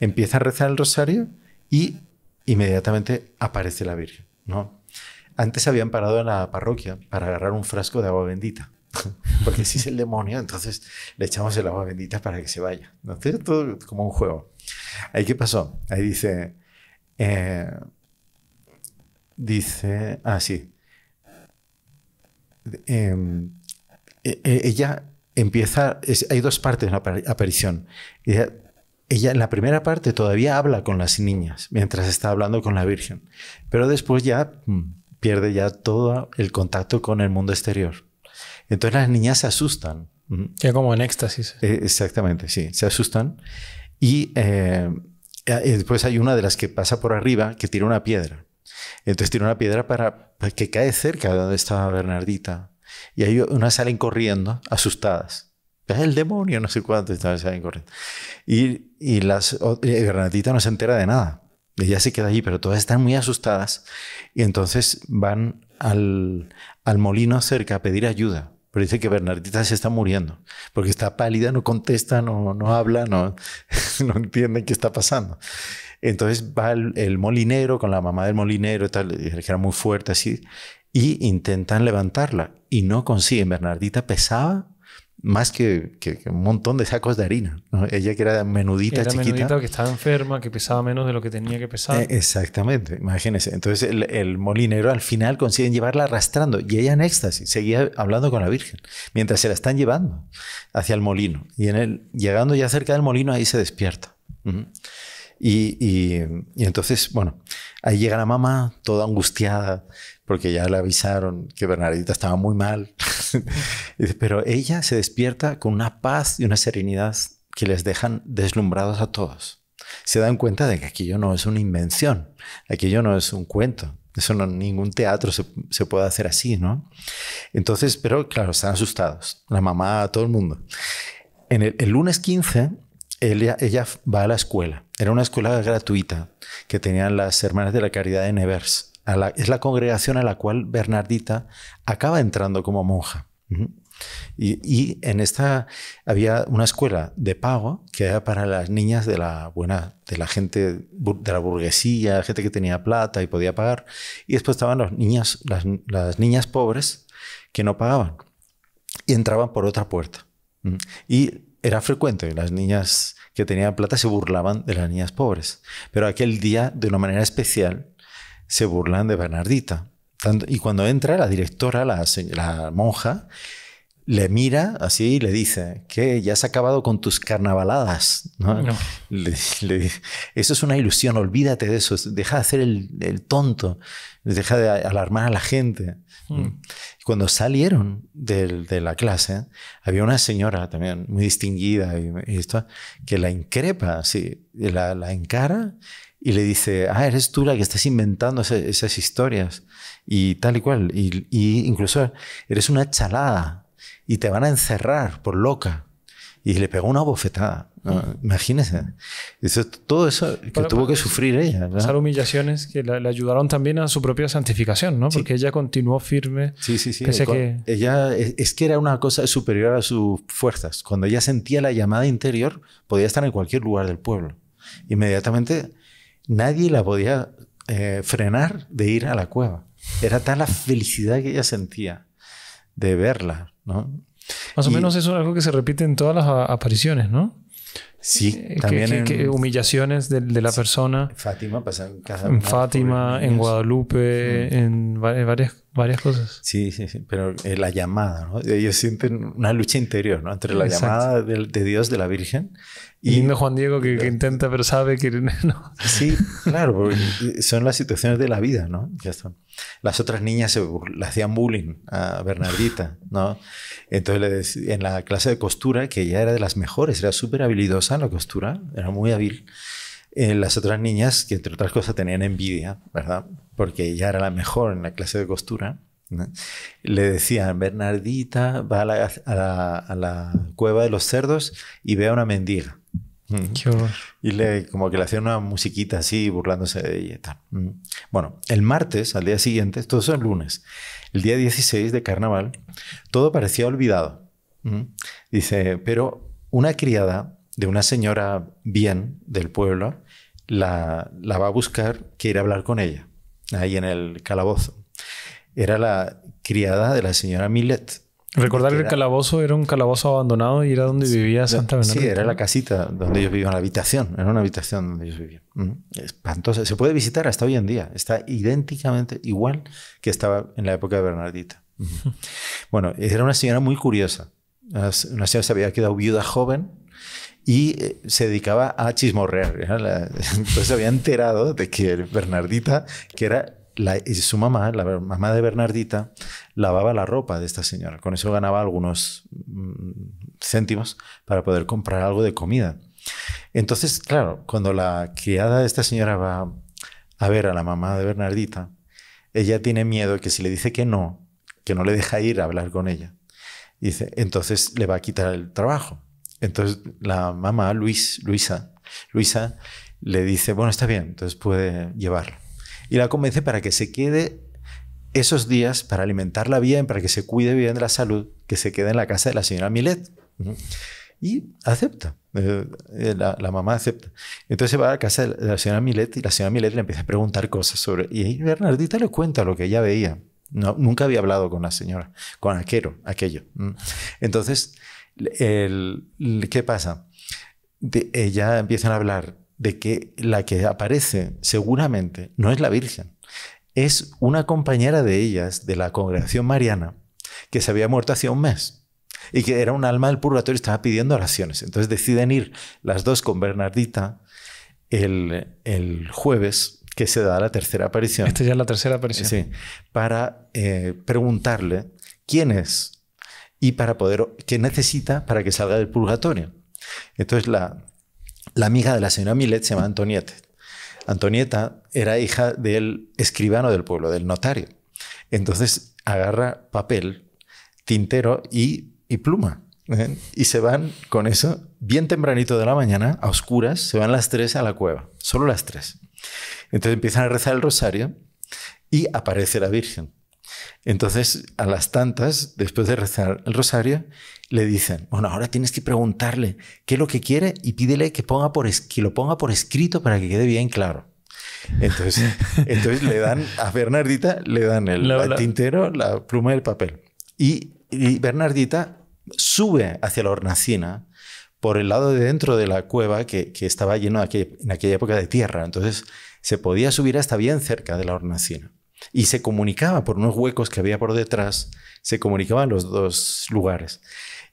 empieza a rezar el rosario y inmediatamente aparece la Virgen. ¿no? Antes habían parado en la parroquia para agarrar un frasco de agua bendita. Porque si es el demonio, entonces le echamos el agua bendita para que se vaya. ¿No? Entonces, todo como un juego. Ahí, ¿qué pasó? Ahí dice... Eh, dice... Ah, sí. Em, e, e, ella empieza... hay dos partes de la aparición ella en la primera parte todavía habla con las niñas mientras está hablando con la Virgen, pero después ya mm, pierde ya todo el contacto con el mundo exterior. Entonces las niñas se asustan. Mm. Ya como en éxtasis. E, exactamente, sí, se asustan. Y eh, eh, después hay una de las que pasa por arriba que tira una piedra. Entonces tira una piedra para, que cae cerca de donde estaba Bernardita. Y hay unas salen corriendo, asustadas es el demonio, no sé cuánto, Y, y, Bernadita eh, no se entera de nada. Ella se queda allí, pero todas están muy asustadas. Y entonces van al, al molino cerca a pedir ayuda. Pero dice que Bernardita se está muriendo, porque está pálida, no contesta, no, no habla, no, no entiende qué está pasando. Entonces va el, molinero con la mamá del molinero, tal, que era muy fuerte así, y intentan levantarla y no consiguen. Bernardita pesaba más que, que, un montón de sacos de harina. Ella que era menudita, chiquita. que estaba enferma, que pesaba menos de lo que tenía que pesar. Eh, exactamente, imagínense. Entonces el, molinero al final consiguen llevarla arrastrando y ella en éxtasis seguía hablando con la Virgen mientras se la están llevando hacia el molino. Y en el, llegando ya cerca del molino ahí se despierta. y, y, y entonces, bueno, ahí llega la mamá toda angustiada, porque ya le avisaron que Bernardita estaba muy mal. Pero ella se despierta con una paz y una serenidad que les dejan deslumbrados a todos. Se dan cuenta de que aquello no es una invención, aquello no es un cuento, eso no, ningún teatro se, puede hacer así, ¿no? Entonces, pero claro, están asustados. La mamá, todo el mundo. En el, lunes 15, ella, ella, va a la escuela. Era una escuela gratuita que tenían las hermanas de la caridad de Nevers es la congregación a la cual Bernardita acaba entrando como monja. Y, en esta había una escuela de pago que era para las niñas de la buena, de la gente de la burguesía, gente que tenía plata y podía pagar. Y después estaban las niñas, las, las niñas pobres que no pagaban y entraban por otra puerta. Y era frecuente, que las niñas que tenían plata se burlaban de las niñas pobres. Pero aquel día, de una manera especial, se burlan de Bernardita. y cuando entra la directora, la, monja, le mira así y le dice que ya has acabado con tus carnavaladas. eso es una ilusión, olvídate de eso, deja de hacer el, tonto, deja de alarmar a la gente. Mm. Mm. Cuando salieron de, la clase, había una señora también muy distinguida y, esto, que la increpa, así la, la encara y le dice, ah, eres tú la que estás inventando esas historias y tal y cual. Y, incluso eres una chalada y te van a encerrar por loca. Y le pegó una bofetada. Imagínese. todo eso que tuvo que sufrir ella. Esas humillaciones que le ayudaron también a su propia santificación, ¿no? Porque ella continuó firme. Sí, sí, sí. que... Ella e, es que era una cosa superior a sus fuerzas. Cuando ella sentía la llamada interior, podía estar en cualquier lugar del pueblo. Inmediatamente nadie la podía eh, frenar de ir a la cueva. Era tal la felicidad que ella sentía de verla, ¿no? Más o menos eso es algo que se repite en todas las apariciones, ¿no? Sí, eh, también que, humillaciones de, la persona. Fátima en Fátima, en Guadalupe, en varias, varias cosas. Sí, sí, sí. Pero eh, la llamada, Ellos sienten una lucha interior, ¿no? Entre la llamada de, Dios, de la Virgen, y, Lindo Juan Diego que, intenta, pero sabe que no. Sí, claro, son las situaciones de la vida, ¿no? Ya está. Las otras niñas le hacían bullying a Bernardita, ¿no? Entonces en la clase de costura, que ella era de las mejores, era súper habilidosa en la costura, era muy hábil. Eh, las otras niñas, que entre otras cosas tenían envidia, ¿verdad? Porque ella era la mejor en la clase de costura. Le decían, Bernardita va a la, a la cueva de los cerdos y ve a una mendiga. Y le, como que le hacían una musiquita así, burlándose de ella y tal. Bueno, el martes, al día siguiente, todo eso el lunes, el día 16 de carnaval, todo parecía olvidado. Dice, pero una criada de una señora bien del pueblo la, la va a buscar, quiere hablar con ella, ahí en el calabozo. Era la criada de la señora Millet Recordar este el calabozo era un calabozo abandonado y era donde vivía Santa Bernardita. Sí, era la casita donde ellos vivían, la habitación, era una habitación donde ellos vivían. Espantosa. Se puede visitar hasta hoy en día. Está idénticamente igual que estaba en la época de Bernardita. Bueno, era una señora muy curiosa. Una señora se había quedado viuda joven y eh, se dedicaba a chismorrear. entonces se había enterado de que Bernardita, que era y su mamá, la mamá de Bernardita, lavaba la ropa de esta señora. Con eso ganaba algunos mm, céntimos para poder comprar algo de comida. Entonces, claro, cuando la criada de esta señora va a ver a la mamá de Bernardita, ella tiene miedo que si le dice que no, que no le deja ir a hablar con ella, dice, entonces le va a quitar el trabajo. Entonces la mamá, Luisa, Luisa le dice, bueno, está bien, entonces puede llevarla y la convence para que se quede esos días para alimentarla bien, para que se cuide bien de la salud, que se quede en la casa de la señora Milet. Y acepta. Eh, eh, la, mamá acepta. Entonces va a la casa de la señora Milet y la señora Milet le empieza a preguntar cosas sobre... Y ahí Bernardita le cuenta lo que ella veía. No, nunca había hablado con la señora, con aquero, aquello. Mm. Entonces, ¿qué pasa? De, ella empiezan a hablar de que la que aparece seguramente no es la Virgen, es una compañera de ellas, de la congregación mariana, que se había muerto hace un mes y que era un alma del purgatorio y estaba pidiendo oraciones. Entonces deciden ir las dos con Bernardita el, el jueves que se da la tercera aparición. Esta ya es la tercera aparición. Sí, para eh, preguntarle quién es y para poder, qué necesita para que salga del purgatorio. Entonces la, la amiga de la señora Millet se llama Antonieta. Antonieta era hija del escribano del pueblo, del notario. Entonces agarra papel, tintero y, pluma. ¿eh? Y se van con eso bien tempranito de la mañana, a oscuras, se van las tres a la cueva, solo las tres. Entonces empiezan a rezar el rosario y aparece la Virgen. Entonces, a las tantas, después de rezar el rosario, le dicen, bueno, ahora tienes que preguntarle qué es lo que quiere y pídele que, ponga por, que lo ponga por escrito para que quede bien claro. Entonces, entonces le dan a Bernardita, le dan el, tintero, la pluma y el papel. Y, Bernardita sube hacia la hornacina por el lado de dentro de la cueva que, estaba lleno en aquella época de tierra. Entonces se podía subir hasta bien cerca de la hornacina y se comunicaba por unos huecos que había por detrás, se comunicaban los dos lugares.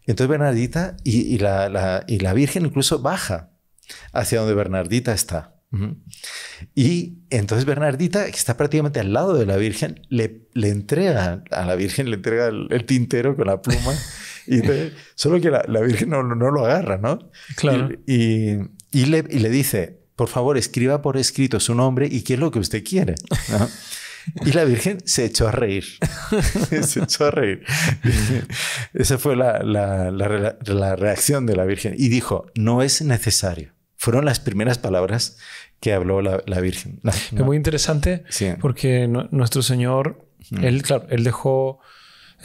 Entonces Bernardita y, la, Virgen incluso baja hacia donde Bernardita está. Y entonces Bernardita, que está prácticamente al lado de la Virgen, le, le entrega a la Virgen, le entrega el, tintero con la pluma, y solo que la, Virgen no, lo agarra, ¿no? Claro. Y, le, le dice, por favor, escriba por escrito su nombre y qué es lo que usted quiere. Y la Virgen se echó a reír. se echó a reír. Esa fue la, reacción de la Virgen. Y dijo, no es necesario. Fueron las primeras palabras que habló la, Virgen. es muy interesante porque nuestro Señor, él, dejó, o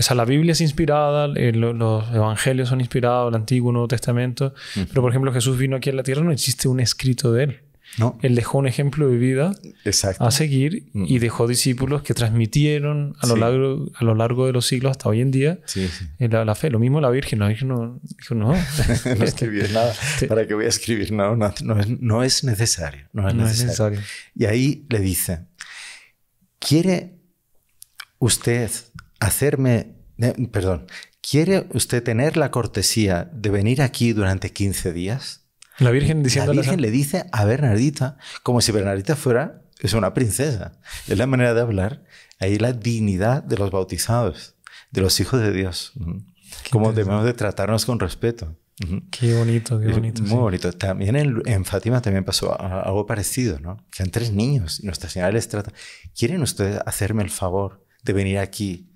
sea, la Biblia es inspirada, eh, los evangelios son inspirados, el Antiguo, Nuevo Testamento, pero por ejemplo Jesús vino aquí a la tierra, no existe un escrito de él. No. Él dejó un ejemplo de vida Exacto. a seguir y mm. dejó discípulos que transmitieron a lo, largo, a lo largo de los siglos hasta hoy en día sí, eh, La, fe. Lo mismo la Virgen. no dijo, no. no nada. ¿Para qué voy a escribir? No, no, es, necesario. No, es, necesario. Y ahí le dice, ¿quiere usted hacerme... Eh, perdón, ¿quiere usted tener la cortesía de venir aquí durante 15 días? La Virgen diciendo. La Virgen le dice a Bernardita, como si Bernardita fuera es una princesa. Es la manera de hablar. Ahí la dignidad de los bautizados, de los hijos de Dios. como debemos de tratarnos con respeto. Qué bonito, qué bonito. Muy bonito. También en, en, Fátima también pasó algo parecido, ¿no? Que tres niños y Nuestra Señora les trata. ¿Quieren ustedes hacerme el favor de venir aquí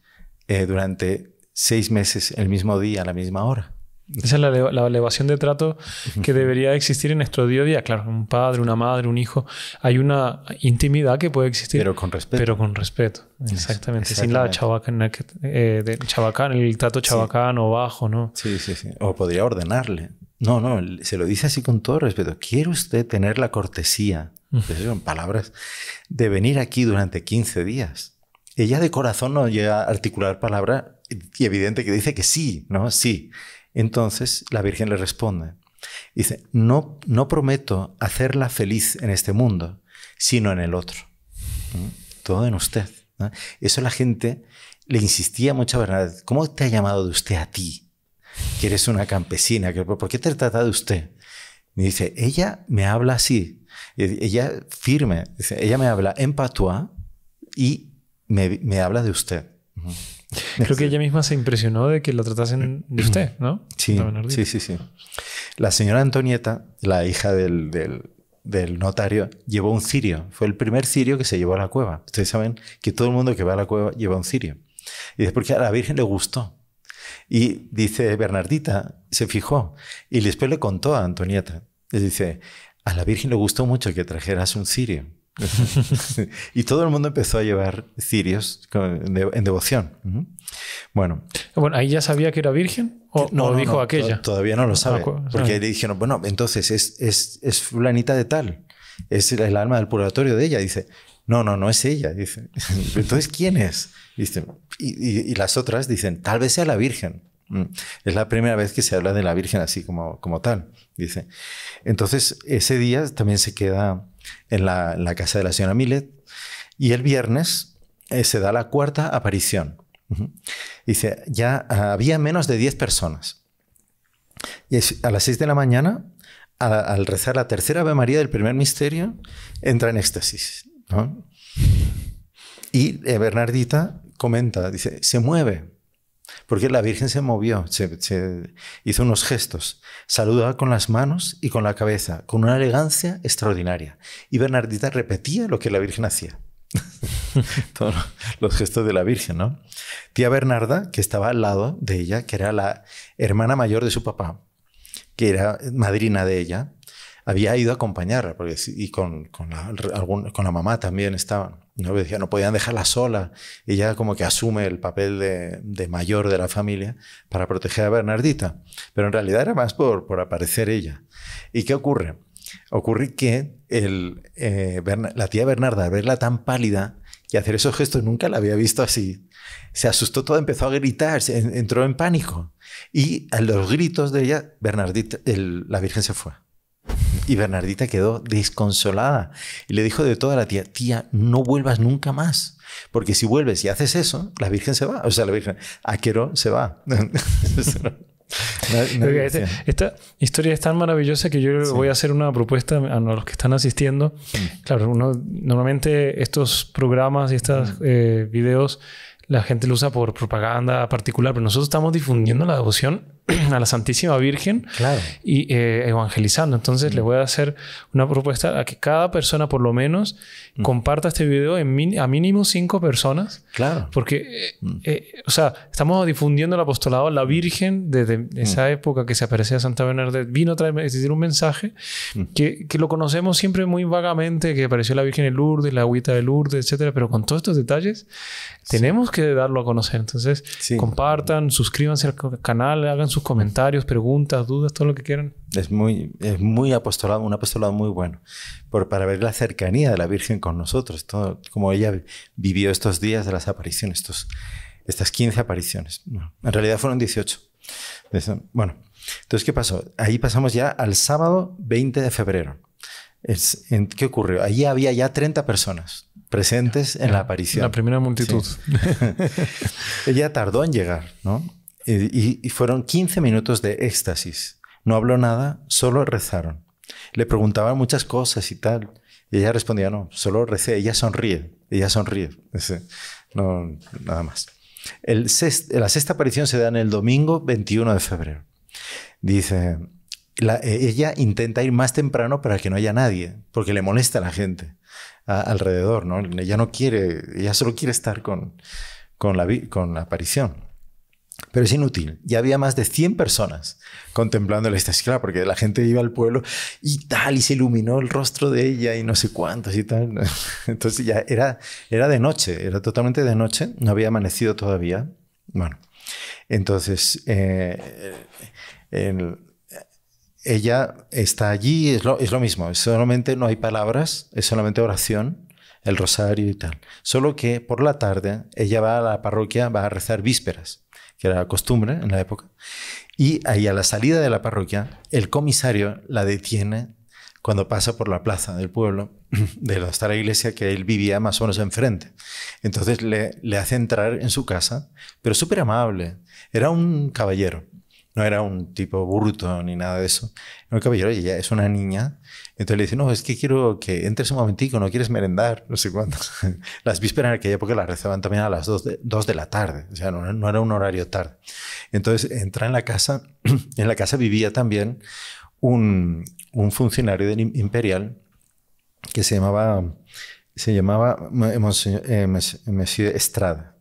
eh, durante seis meses, el mismo día, a la misma hora? Esa es la, elevación de trato que debería existir en nuestro día a día. Claro, un padre, una madre, un hijo. Hay una intimidad que puede existir. Pero con respeto. Pero con respeto. Exactamente. Sin la eh, chabacán, el trato chabacán o bajo, ¿no? Sí, sí, sí. O podría ordenarle. No, no, se lo dice así con todo respeto. ¿Quiere usted tener la cortesía? Esas pues son palabras de venir aquí durante 15 días. Ella de corazón no llega a articular palabra y evidente que dice que sí, ¿no? Sí. Entonces la Virgen le responde, dice, no, no prometo hacerla feliz en este mundo, sino en el otro. Todo en usted. Eso la gente le insistía mucho a ¿cómo te ha llamado de usted a ti? Que eres una campesina, ¿por qué te trata de usted? Me dice, ella me habla así, ella firme, ella me habla en patois y me, habla de usted. Creo que ella misma se impresionó de que lo tratasen de usted, ¿no? Sí, sí, sí, La señora Antonieta, la hija del, notario, llevó un cirio. Fue el primer cirio que se llevó a la cueva. Ustedes saben que todo el mundo que va a la cueva lleva un cirio. Y es porque a la Virgen le gustó. Y dice Bernardita, se fijó. Y después le contó a Antonieta. Le dice, a la Virgen le gustó mucho que trajeras un cirio. y todo el mundo empezó a llevar cirios en devoción. Bueno. Ah, bueno, ahí ya sabía que era virgen o, no, dijo aquella. Todavía no lo ah, sabe. Ah. porque le dijeron, bueno, entonces es, es, fulanita de tal. Es el, alma del purgatorio de ella. Dice, no, no, no es ella. Dice, entonces, ¿quién es? Dice, y, las otras dicen, tal vez sea la virgen. Mm, es la primera vez que se habla de la Virgen así como, como tal, dice. Entonces, ese día también se queda en la, casa de la señora Millet. Y el viernes eh, se da la cuarta aparición. Dice, ya había menos de 10 personas. Y a las 6 de la mañana, al rezar la tercera Ave María del primer misterio, entra en éxtasis. Y Bernardita comenta, dice, se mueve, porque la Virgen se movió, se, hizo unos gestos, saludaba con las manos y con la cabeza, con una elegancia extraordinaria. Y Bernardita repetía lo que la Virgen hacía. Todos los gestos de la Virgen, ¿no? Tía Bernarda, que estaba al lado de ella, que era la hermana mayor de su papá, que era madrina de ella, había ido a acompañarla, y con, con, la, mamá también estaban. ¿no? no podían dejarla sola. Ella como que asume el papel de, mayor de la familia para proteger a Bernardita. Pero en realidad era más por, por aparecer ella. ¿Y qué ocurre? Ocurre que el, eh, la tía Bernarda, al verla tan pálida y hacer esos gestos, nunca la había visto así. Se asustó todo, empezó a gritar, entró en pánico. Y a los gritos de ella, Bernardita, la Virgen se fue. Y Bernardita quedó desconsolada y le dijo de toda la tía, tía, no vuelvas nunca más, porque si vuelves y haces eso, la Virgen se va, o sea, la Virgen, Aquero se va. esta historia es tan maravillosa que yo voy a hacer una propuesta a los que están asistiendo. Mm. Claro, uno, normalmente estos programas y estos mm. eh, videos la gente lo usa por propaganda particular, pero nosotros estamos difundiendo la devoción a la Santísima Virgen y eh, evangelizando. Entonces, le voy a hacer una propuesta a que cada persona, por lo menos, Mm. Comparta este video en a mínimo cinco personas. Claro. Porque, mm. eh, eh, o sea, estamos difundiendo el apostolado. La Virgen, desde mm. esa época que se aparecía a Santa Bernadette, vino a traer, decir, un mensaje que, lo conocemos siempre muy vagamente, que apareció la Virgen en Lourdes, la agüita de Lourdes, etcétera. Pero con todos estos detalles, tenemos que darlo a conocer. Entonces, compartan, suscríbanse al canal, hagan sus comentarios, preguntas, dudas, todo lo que quieran. Es muy, muy apostolado, un apostolado muy bueno, por, para ver la cercanía de la Virgen con nosotros, todo, como ella vivió estos días de las apariciones, estas 15 apariciones. en realidad fueron 18. Bueno, entonces, ¿qué pasó? Ahí pasamos ya al sábado 20 de febrero. en, ¿Qué ocurrió? Allí había ya 30 personas presentes en la aparición. La primera multitud. Ella tardó en llegar, ¿no? Y, y, fueron 15 minutos de éxtasis. No habló nada, solo rezaron. Le preguntaban muchas cosas y tal. Y ella respondía, no, solo recé. Ella sonríe, ella sonríe. No, nada más. la sexta aparición se da en el domingo 21 de febrero. Dice, e, ella intenta ir más temprano para que no haya nadie, porque le molesta a la gente alrededor, ¿no? Ella no quiere, ella solo quiere estar con, con la aparición. Pero es inútil. Ya había más de 100 personas contemplando esta escala, porque la gente iba al pueblo y tal, y se iluminó el rostro de ella y no sé cuántos y tal. Entonces ya era, de noche, era totalmente de noche, no había amanecido todavía. Bueno, entonces eh, ella está allí, es lo, es lo mismo, solamente no hay palabras, es solamente oración el rosario y tal. Solo que por la tarde ella va a la parroquia, va a rezar vísperas era costumbre en la época. Y ahí a la salida de la parroquia, el comisario la detiene cuando pasa por la plaza del pueblo, de donde está la iglesia, que él vivía más o menos enfrente. Entonces le, hace entrar en su casa, pero súper amable. Era un caballero, no era un tipo bruto ni nada de eso. Era un caballero y ella es una niña entonces le dice, no, es que quiero que entres un momentico, no quieres merendar, no sé cuándo. las vísperas en aquella época las rezaban también a las 2 de, de la tarde, o sea, no, era un horario tarde. Entonces entra en la casa, en la casa vivía también un, un funcionario del imperial que se llamaba, se llamaba eh, Estrada.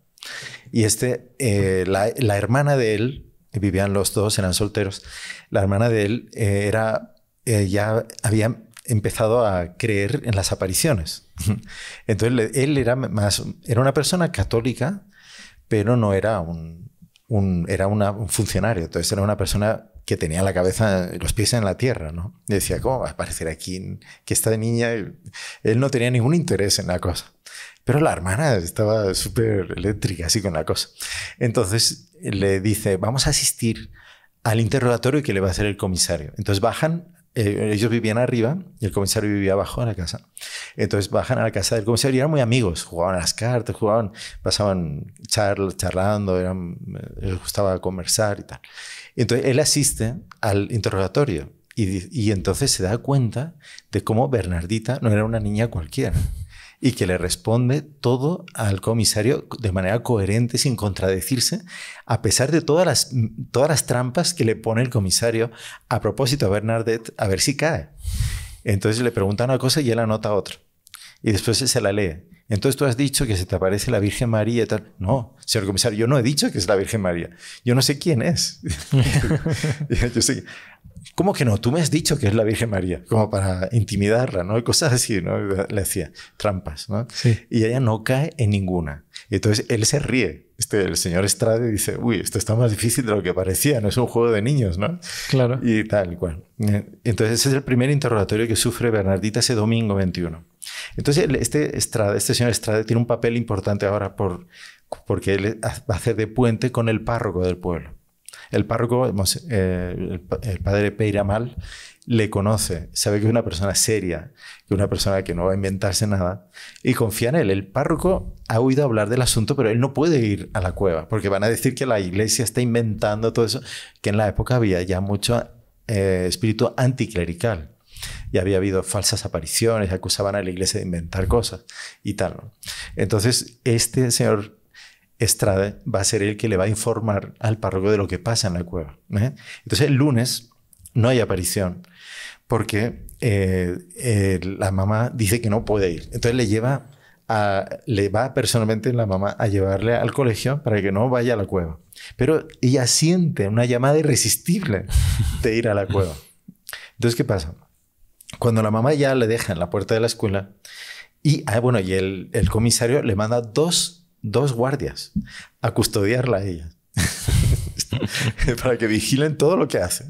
Y este, eh, la, la hermana de él, vivían los dos, eran solteros, la hermana de él eh, era ya había empezado a creer en las apariciones. Entonces él era más, era una persona católica, pero no era un, un era un funcionario. Entonces era una persona que tenía la cabeza, los pies en la tierra, ¿no? decía, ¿cómo va a aparecer aquí? Que esta niña, él no tenía ningún interés en la cosa. Pero la hermana estaba súper eléctrica, así con la cosa. Entonces le dice, vamos a asistir al interrogatorio que le va a hacer el comisario. Entonces bajan eh, ellos vivían arriba y el comisario vivía abajo en la casa. Entonces bajan a la casa del comisario y eran muy amigos, jugaban a las cartas, jugaban, pasaban charlando, eran, eh, les gustaba conversar y tal. Entonces él asiste al interrogatorio y, y entonces se da cuenta de cómo Bernardita no era una niña cualquiera y que le responde todo al comisario de manera coherente, sin contradecirse, a pesar de todas las, todas las trampas que le pone el comisario a propósito a Bernadette, a ver si cae. Entonces le pregunta una cosa y él anota otra. Y después se la lee. Entonces tú has dicho que se te aparece la Virgen María y tal. No, señor comisario, yo no he dicho que es la Virgen María. Yo no sé quién es. yo, yo sé. ¿Cómo que no? Tú me has dicho que es la Virgen María, como para intimidarla, ¿no? Y cosas así, ¿no? Le hacía trampas, ¿no? Sí. Y ella no cae en ninguna. entonces él se ríe. Este, el señor Estrade dice, uy, esto está más difícil de lo que parecía, no es un juego de niños, ¿no? Claro. Y tal y cual. Eh, entonces ese es el primer interrogatorio que sufre Bernardita ese domingo 21. Entonces este, este señor Estrade tiene un papel importante ahora porque él va a hacer de puente con el párroco del pueblo el párroco, eh, eh, el padre Peiramal, le conoce, sabe que es una persona seria, que es una persona que no va a inventarse nada, y confía en él. El párroco ha oído hablar del asunto, pero él no puede ir a la cueva, porque van a decir que la iglesia está inventando todo eso, que en la época había ya mucho eh, espíritu anticlerical. Y había habido falsas apariciones, acusaban a la iglesia de inventar cosas y tal. Entonces, este señor Estrada va a ser el que le va a informar al párroco de lo que pasa en la cueva. ¿eh? Entonces, el lunes no hay aparición porque eh, eh, la mamá dice que no puede ir. Entonces le lleva le va personalmente la mamá a llevarle al colegio para que no vaya a la cueva. Pero ella siente una llamada irresistible de ir a la cueva. Entonces, ¿qué pasa? Cuando la mamá ya le deja en la puerta de la escuela, y ah, bueno, y el comisario le manda dos dos guardias a custodiarla a ella. para que vigilen todo lo que hace.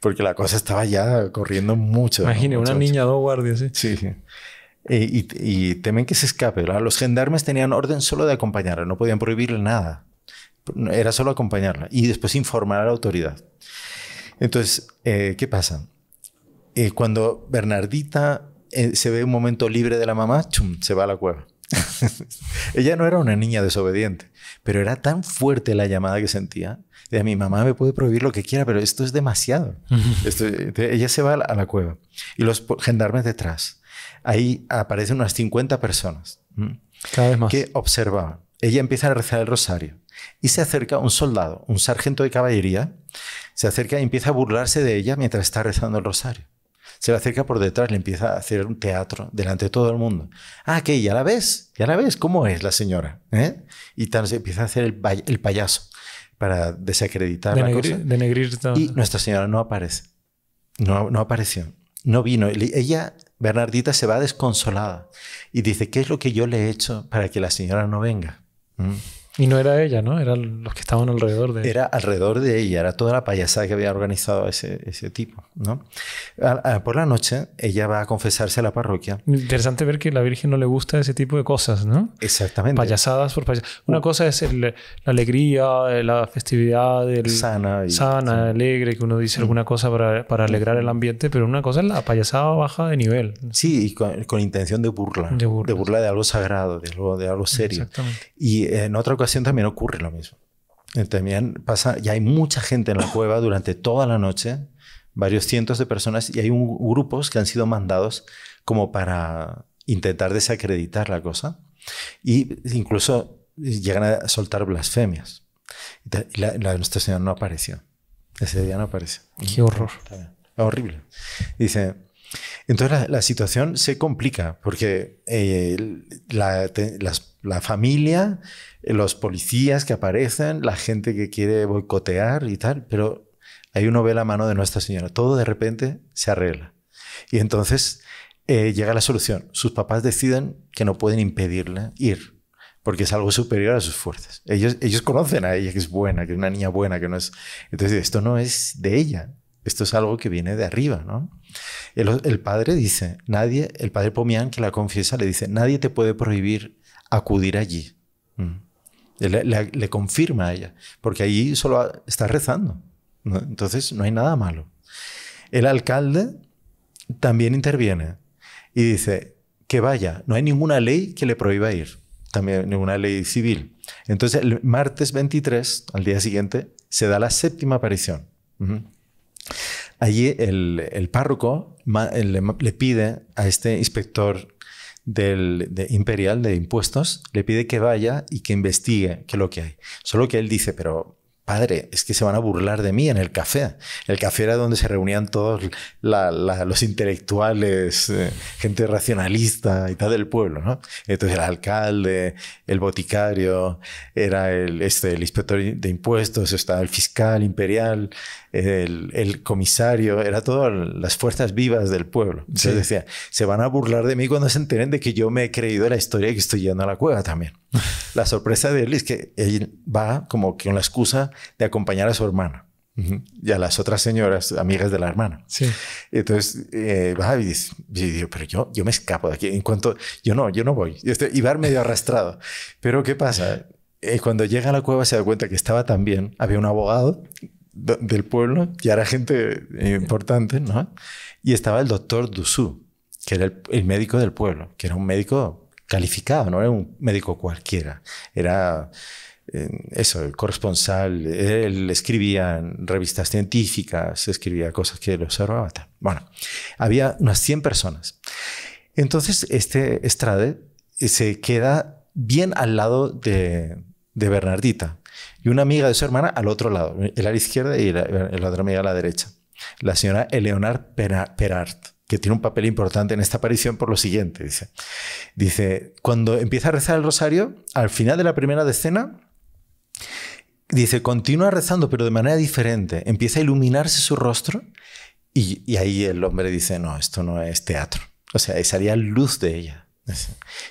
Porque la cosa estaba ya corriendo mucho. Imagine, una niña, dos guardias. ¿eh? Sí. sí. Eh, y, temen que se escape. Los gendarmes tenían orden solo de acompañarla, no podían prohibirle nada. Era solo acompañarla y después informar a la autoridad. Entonces, eh, ¿qué pasa? cuando Bernardita se ve un momento libre de la mamá, chum, se va a la cueva. Ella no era una niña desobediente, pero era tan fuerte la llamada que sentía. De mi mamá me puede prohibir lo que quiera, pero esto es demasiado. ella se va a la, cueva y los gendarmes detrás. Ahí aparecen unas 50 personas Cada vez más. que observaban. Ella empieza a rezar el rosario y se acerca un soldado, un sargento de caballería, se acerca y empieza a burlarse de ella mientras está rezando el rosario. Se le acerca por detrás, le empieza a hacer un teatro delante de todo el mundo. Ah, que ya la ves, ya la ves, ¿cómo es la señora? ¿Eh? Y tal, se empieza a hacer el, payaso para desacreditar la cosa. Y Nuestra Señora no aparece. No, no apareció. No vino. Ella, Bernardita, se va desconsolada y dice, ¿qué es lo que yo le he hecho para que la señora no venga? ¿Mm? Y no era ella, ¿no? Eran los que estaban alrededor de ella. Era alrededor de ella, era toda la payasada que había organizado ese, ese tipo, ¿no? por la noche, ella va a confesarse a la parroquia. Interesante ver que la Virgen no le gusta ese tipo de cosas, ¿no? Exactamente. Payasadas por payasadas. Una uh. cosa es la alegría, eh, la festividad, el, sana, sana alegre, que uno dice mm. alguna cosa para, para, alegrar el ambiente, pero una cosa es la payasada baja de nivel. Sí, y con, intención de burla, de burla. De algo sagrado, de algo, de algo serio. Exactamente. Y en otra ocasión, también ocurre lo mismo. Eh, también pasa, ya hay mucha gente en la cueva durante toda la noche, varios cientos de personas, y hay un, grupos que han sido mandados como para intentar desacreditar la cosa. Y incluso llegan a soltar blasfemias. Y la, la, Nuestra Señora no apareció. Ese día no apareció. Qué horror. Horrible. Dice, entonces la, situación se complica porque eh, la, la, familia los policías que aparecen, la gente que quiere boicotear y tal, pero ahí uno ve la mano de Nuestra Señora. Todo de repente se arregla. Y entonces eh, llega la solución. Sus papás deciden que no pueden impedirle ir, porque es algo superior a sus fuerzas. Ellos, ellos conocen a ella, que es buena, que es una niña buena, que no es... Entonces, esto no es de ella, esto es algo que viene de arriba, ¿no? El, padre dice, nadie, el padre Pomián que la confiesa le dice, nadie te puede prohibir acudir allí. Mm. Le, confirma a ella, porque ahí solo está rezando. Entonces no hay nada malo. El alcalde también interviene y dice que vaya, no hay ninguna ley que le prohíba ir, también ninguna ley civil. Entonces el martes 23, al día siguiente, se da la séptima aparición. Allí el, párroco le, pide a este inspector del, de imperial de impuestos le pide que vaya y que investigue qué es lo que hay. Solo que él dice, pero Padre, es que se van a burlar de mí en el café. El café era donde se reunían todos los intelectuales, eh, gente racionalista y tal del pueblo, ¿no? Entonces el alcalde, el boticario, era este, el, inspector de impuestos, estaba el fiscal imperial, el, comisario, era todas las fuerzas vivas del pueblo. Se decía, se van a burlar de mí cuando se enteren de que yo me he creído la historia y que estoy yendo a la cueva también. La sorpresa de él es que él va como que con la excusa de acompañar a su hermana y a las otras señoras, amigas de la hermana. Entonces, eh, va y dice, pero yo, yo me escapo de aquí. En cuanto, yo no, yo no voy. Y, este, va iba medio arrastrado. Pero ¿qué pasa? Eh, cuando llega a la cueva se da cuenta que estaba también, Había un abogado del pueblo, que era gente eh, importante, ¿no? Y estaba el doctor Dusú, que era el médico del pueblo, que era un médico calificado, no era un médico cualquiera, era eh, eso, el corresponsal, él escribía en revistas científicas, escribía cosas que él observaba. Bueno, había unas 100 personas. Entonces, este Estrade eh, se queda bien al lado de, Bernardita y una amiga de su hermana al otro lado, el a la izquierda y la, otra amiga a la derecha, la señora Eleonor Perart que tiene un papel importante en esta aparición por lo siguiente. Dice, dice, cuando empieza a rezar el rosario, al final de la primera decena, dice, continúa rezando pero de manera diferente, empieza a iluminarse su rostro y, y ahí el hombre dice, no, esto no es teatro. O sea, salía luz de ella.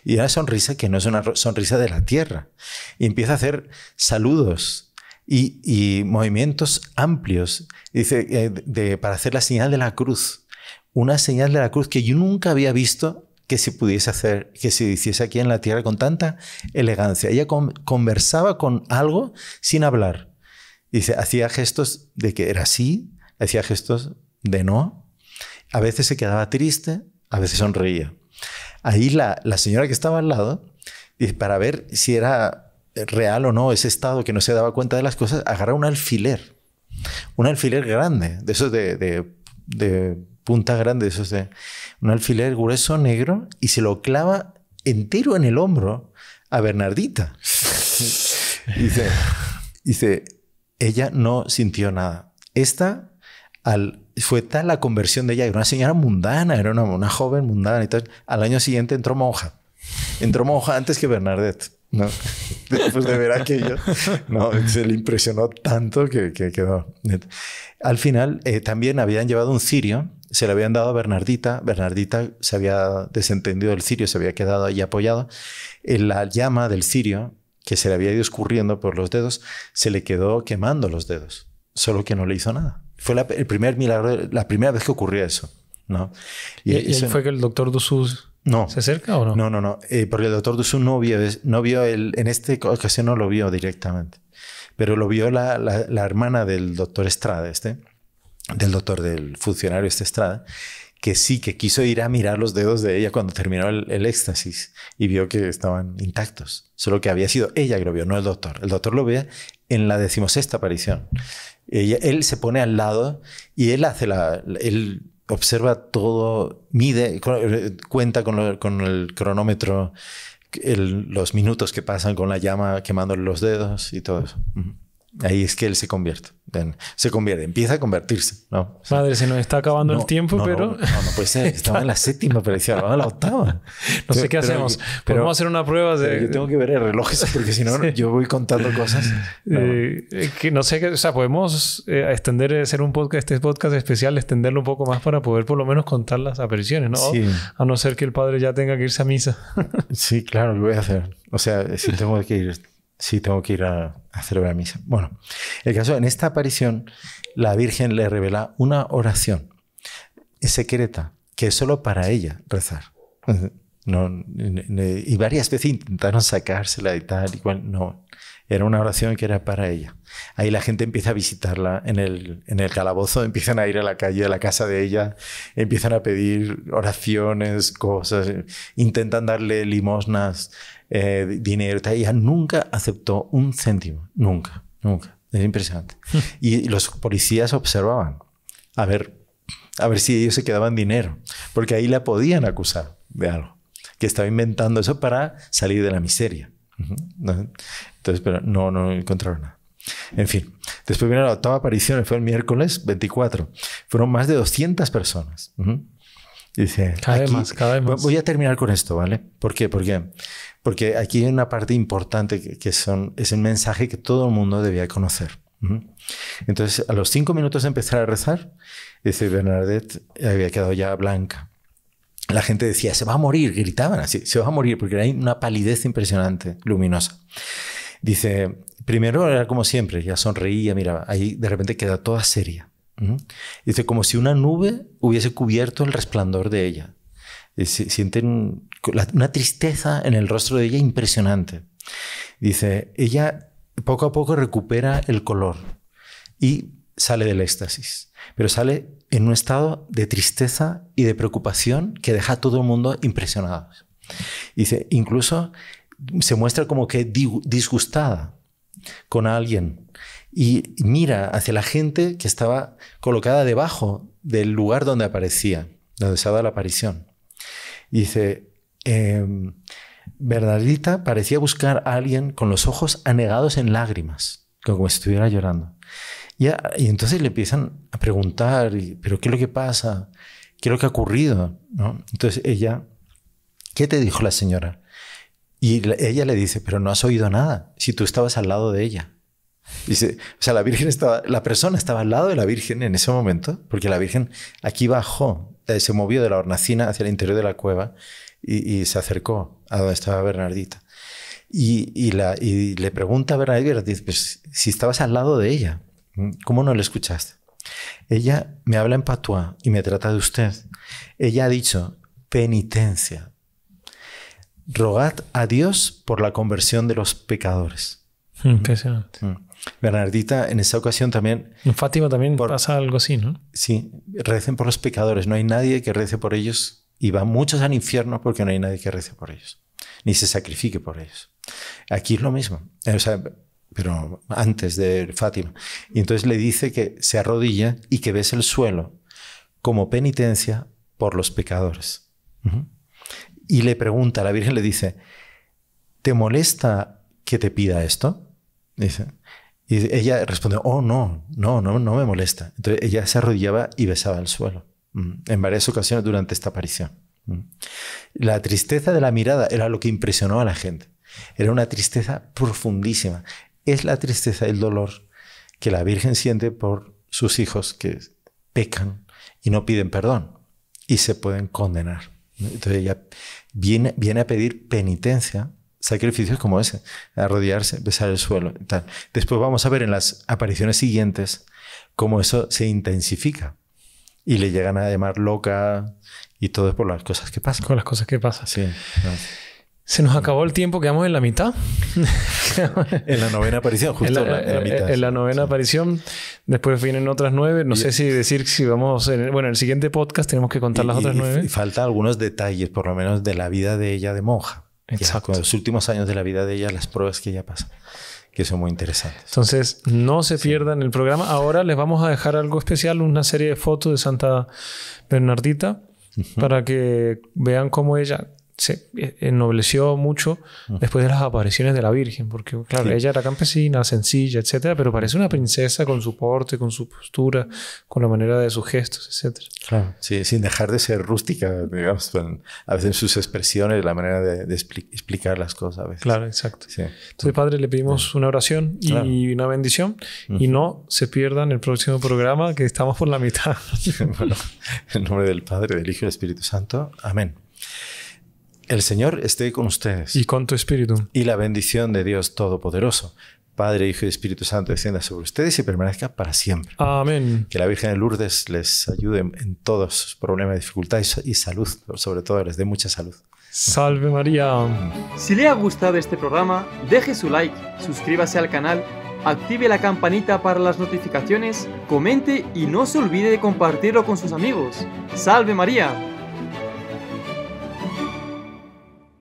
Y una sonrisa que no es una sonrisa de la tierra. Y empieza a hacer saludos y, movimientos amplios dice, eh, para hacer la señal de la cruz una señal de la cruz que yo nunca había visto que se pudiese hacer, que se hiciese aquí en la tierra con tanta elegancia. Ella conversaba con algo sin hablar. Dice, hacía gestos de que era sí, hacía gestos de no. A veces se quedaba triste, a veces sonreía. Ahí la, la señora que estaba al lado, dice, para ver si era real o no ese estado que no se daba cuenta de las cosas, agarra un alfiler. Un alfiler grande, de esos de punta grande, o sea, un alfiler grueso negro y se lo clava entero en el hombro a Bernardita. dice, dice, ella no sintió nada. Esta al, fue tal la conversión de ella, era una señora mundana, era una, joven mundana y tal. Al año siguiente entró monja. Entró monja antes que Bernardette ¿no? Después de ver aquello, no, se le impresionó tanto que, que quedó. Al final, eh, también habían llevado un cirio se le habían dado a Bernardita. Bernardita se había desentendido del cirio, se había quedado ahí apoyado. En la llama del cirio, que se le había ido escurriendo por los dedos, se le quedó quemando los dedos, solo que no le hizo nada. Fue la, el primer milagro, la primera vez que ocurrió eso. ¿no? ¿Y, fue que el doctor Dussus no. se acerca o no? No, no, no, eh, porque el doctor Dussus no vio, no vio el, en esta ocasión no lo vio directamente, pero lo vio la, la hermana del doctor Estrada, este del doctor, del funcionario esta Estrada, que sí, que quiso ir a mirar los dedos de ella cuando terminó el, éxtasis y vio que estaban intactos. Solo que había sido ella que lo vio, no el doctor. El doctor lo ve en la decimosexta aparición. él se pone al lado y él hace la... Él observa todo, mide, cuenta con, con el cronómetro los minutos que pasan con la llama quemándole los dedos y todo eso. Ahí es que él se convierte, se convierte, empieza a convertirse, ¿no? Madre, se nos está acabando el tiempo, pero... No, no, puede ser, Estaba en la séptima, pero decía, vamos a la octava. No sé qué hacemos, Podemos hacer una prueba de... Yo tengo que ver el reloj, porque si no, yo voy contando cosas. Eh, que no sé, o sea, podemos eh, extender, hacer un podcast, este podcast especial, extenderlo un poco más para poder por lo menos contar las apariciones, ¿no? a no ser que el padre ya tenga que irse a misa. sí, claro, lo voy a hacer. O sea, si tengo que ir... Sí, tengo que ir a, hacer la misa. Bueno, el caso, en esta aparición, la Virgen le revela una oración secreta que es solo para ella rezar. y varias veces intentaron sacársela y tal, igual no. Era una oración que era para ella. Ahí la gente empieza a visitarla en el, en el calabozo, empiezan a ir a la calle, a la casa de ella, empiezan a pedir oraciones, cosas, intentan darle limosnas, eh, dinero. Ella nunca aceptó un céntimo, nunca, nunca. Es impresionante. Hmm. y los policías observaban a ver, a ver si ellos se quedaban dinero, porque ahí la podían acusar de algo, que estaba inventando eso para salir de la miseria. Entonces, pero no, no encontraron nada. En fin, después vino la octava aparición, fue el miércoles 24. Fueron más de 200 personas. Dice, cada Voy a terminar con esto, ¿vale? ¿Por qué? Porque, aquí hay una parte importante que, son, es el mensaje que todo el mundo debía conocer. Entonces, a los cinco minutos de empezar a rezar, dice Bernadette, había quedado ya blanca. La gente decía, se va a morir, gritaban así, se va a morir, porque hay una palidez impresionante, luminosa. Dice, primero era como siempre, ya sonreía, miraba, ahí de repente queda toda seria. Dice, como si una nube hubiese cubierto el resplandor de ella. sienten una tristeza en el rostro de ella impresionante. Dice, ella poco a poco recupera el color y sale del éxtasis, pero sale en un estado de tristeza y de preocupación que deja a todo el mundo impresionado. Dice, incluso se muestra como que disgustada con alguien y mira hacia la gente que estaba colocada debajo del lugar donde aparecía, donde se ha dado la aparición. Y dice, eh, parecía buscar a alguien con los ojos anegados en lágrimas, como si estuviera llorando. Y, entonces le empiezan a preguntar, ¿pero qué es lo que pasa? ¿Qué es lo que ha ocurrido? Entonces ella, ¿qué te dijo la señora? Y ella le dice, pero no has oído nada, si tú estabas al lado de ella o sea, la Virgen estaba, la persona estaba al lado de la Virgen en ese momento, porque la Virgen aquí bajó, eh, se movió de la hornacina hacia el interior de la cueva y, se acercó a donde estaba Bernardita. Y, le pregunta a Bernardita, pues, si estabas al lado de ella, ¿cómo no le escuchaste? Ella me habla en patuá y me trata de usted. Ella ha dicho, penitencia. Rogad a Dios por la conversión de los pecadores. Impresionante. Hmm, Bernardita, en esta ocasión también. En Fátima también pasa algo así, ¿no? Sí, recen por los pecadores, no hay nadie que rece por ellos y van muchos al infierno porque no hay nadie que rece por ellos, ni se sacrifique por ellos. Aquí es lo mismo, eh, pero antes de Fátima. Y entonces le dice que se arrodilla y que ves el suelo como penitencia por los pecadores. Y le pregunta, la Virgen le dice, ¿te molesta que te pida esto? Dice, y ella respondió, oh, no, no, no, no me molesta. Entonces ella se arrodillaba y besaba el suelo mm, en varias ocasiones durante esta aparición. Mm. La tristeza de la mirada era lo que impresionó a la gente. Era una tristeza profundísima. Es la tristeza y el dolor que la Virgen siente por sus hijos que pecan y no piden perdón y se pueden condenar. Entonces ella viene, viene a pedir penitencia sacrificios como ese, arrodillarse, besar el suelo y tal. Después vamos a ver en las apariciones siguientes cómo eso se intensifica y le llegan a llamar loca y todo es por las cosas que pasan. Con las cosas que pasan. Sí. Se nos acabó el tiempo, quedamos en la mitad. en la novena aparición, justo en la, eh, eh, mitad, en la novena aparición. Después vienen otras nueve. No sé si decir si vamos. bueno, en el siguiente podcast tenemos que contar las otras nueve. Y falta algunos detalles, por lo menos, de la vida de ella de monja. Exacto. con los últimos años de la vida de ella, las pruebas que ella pasa, que son muy interesantes. Entonces, no se pierdan el programa. Ahora les vamos a dejar algo especial, una serie de fotos de Santa Bernardita, para que vean cómo ella se ennobleció mucho después de las apariciones de la Virgen, porque claro, ella era campesina, sencilla, etcétera, pero parece una princesa con su porte, con su postura, con la manera de sus gestos, etcétera. Sí, sin dejar de ser rústica, digamos, a veces sus expresiones, la manera de, explicar las cosas a veces. Claro, exacto. Sí. Entonces, Padre, le pedimos una oración y una bendición y no se pierdan el próximo programa que estamos por la mitad. en nombre del Padre, del Hijo y del Espíritu Santo. Amén. El Señor esté con ustedes. Y con tu espíritu. Y la bendición de Dios Todopoderoso, Padre, Hijo y Espíritu Santo, descienda sobre ustedes y permanezca para siempre. Amén. Que la Virgen de Lourdes les ayude en todos sus problemas, dificultades y salud, sobre todo les dé mucha salud. Salve María. Si le ha gustado este programa, deje su like, suscríbase al canal, active la campanita para las notificaciones, comente y no se olvide de compartirlo con sus amigos. Salve María.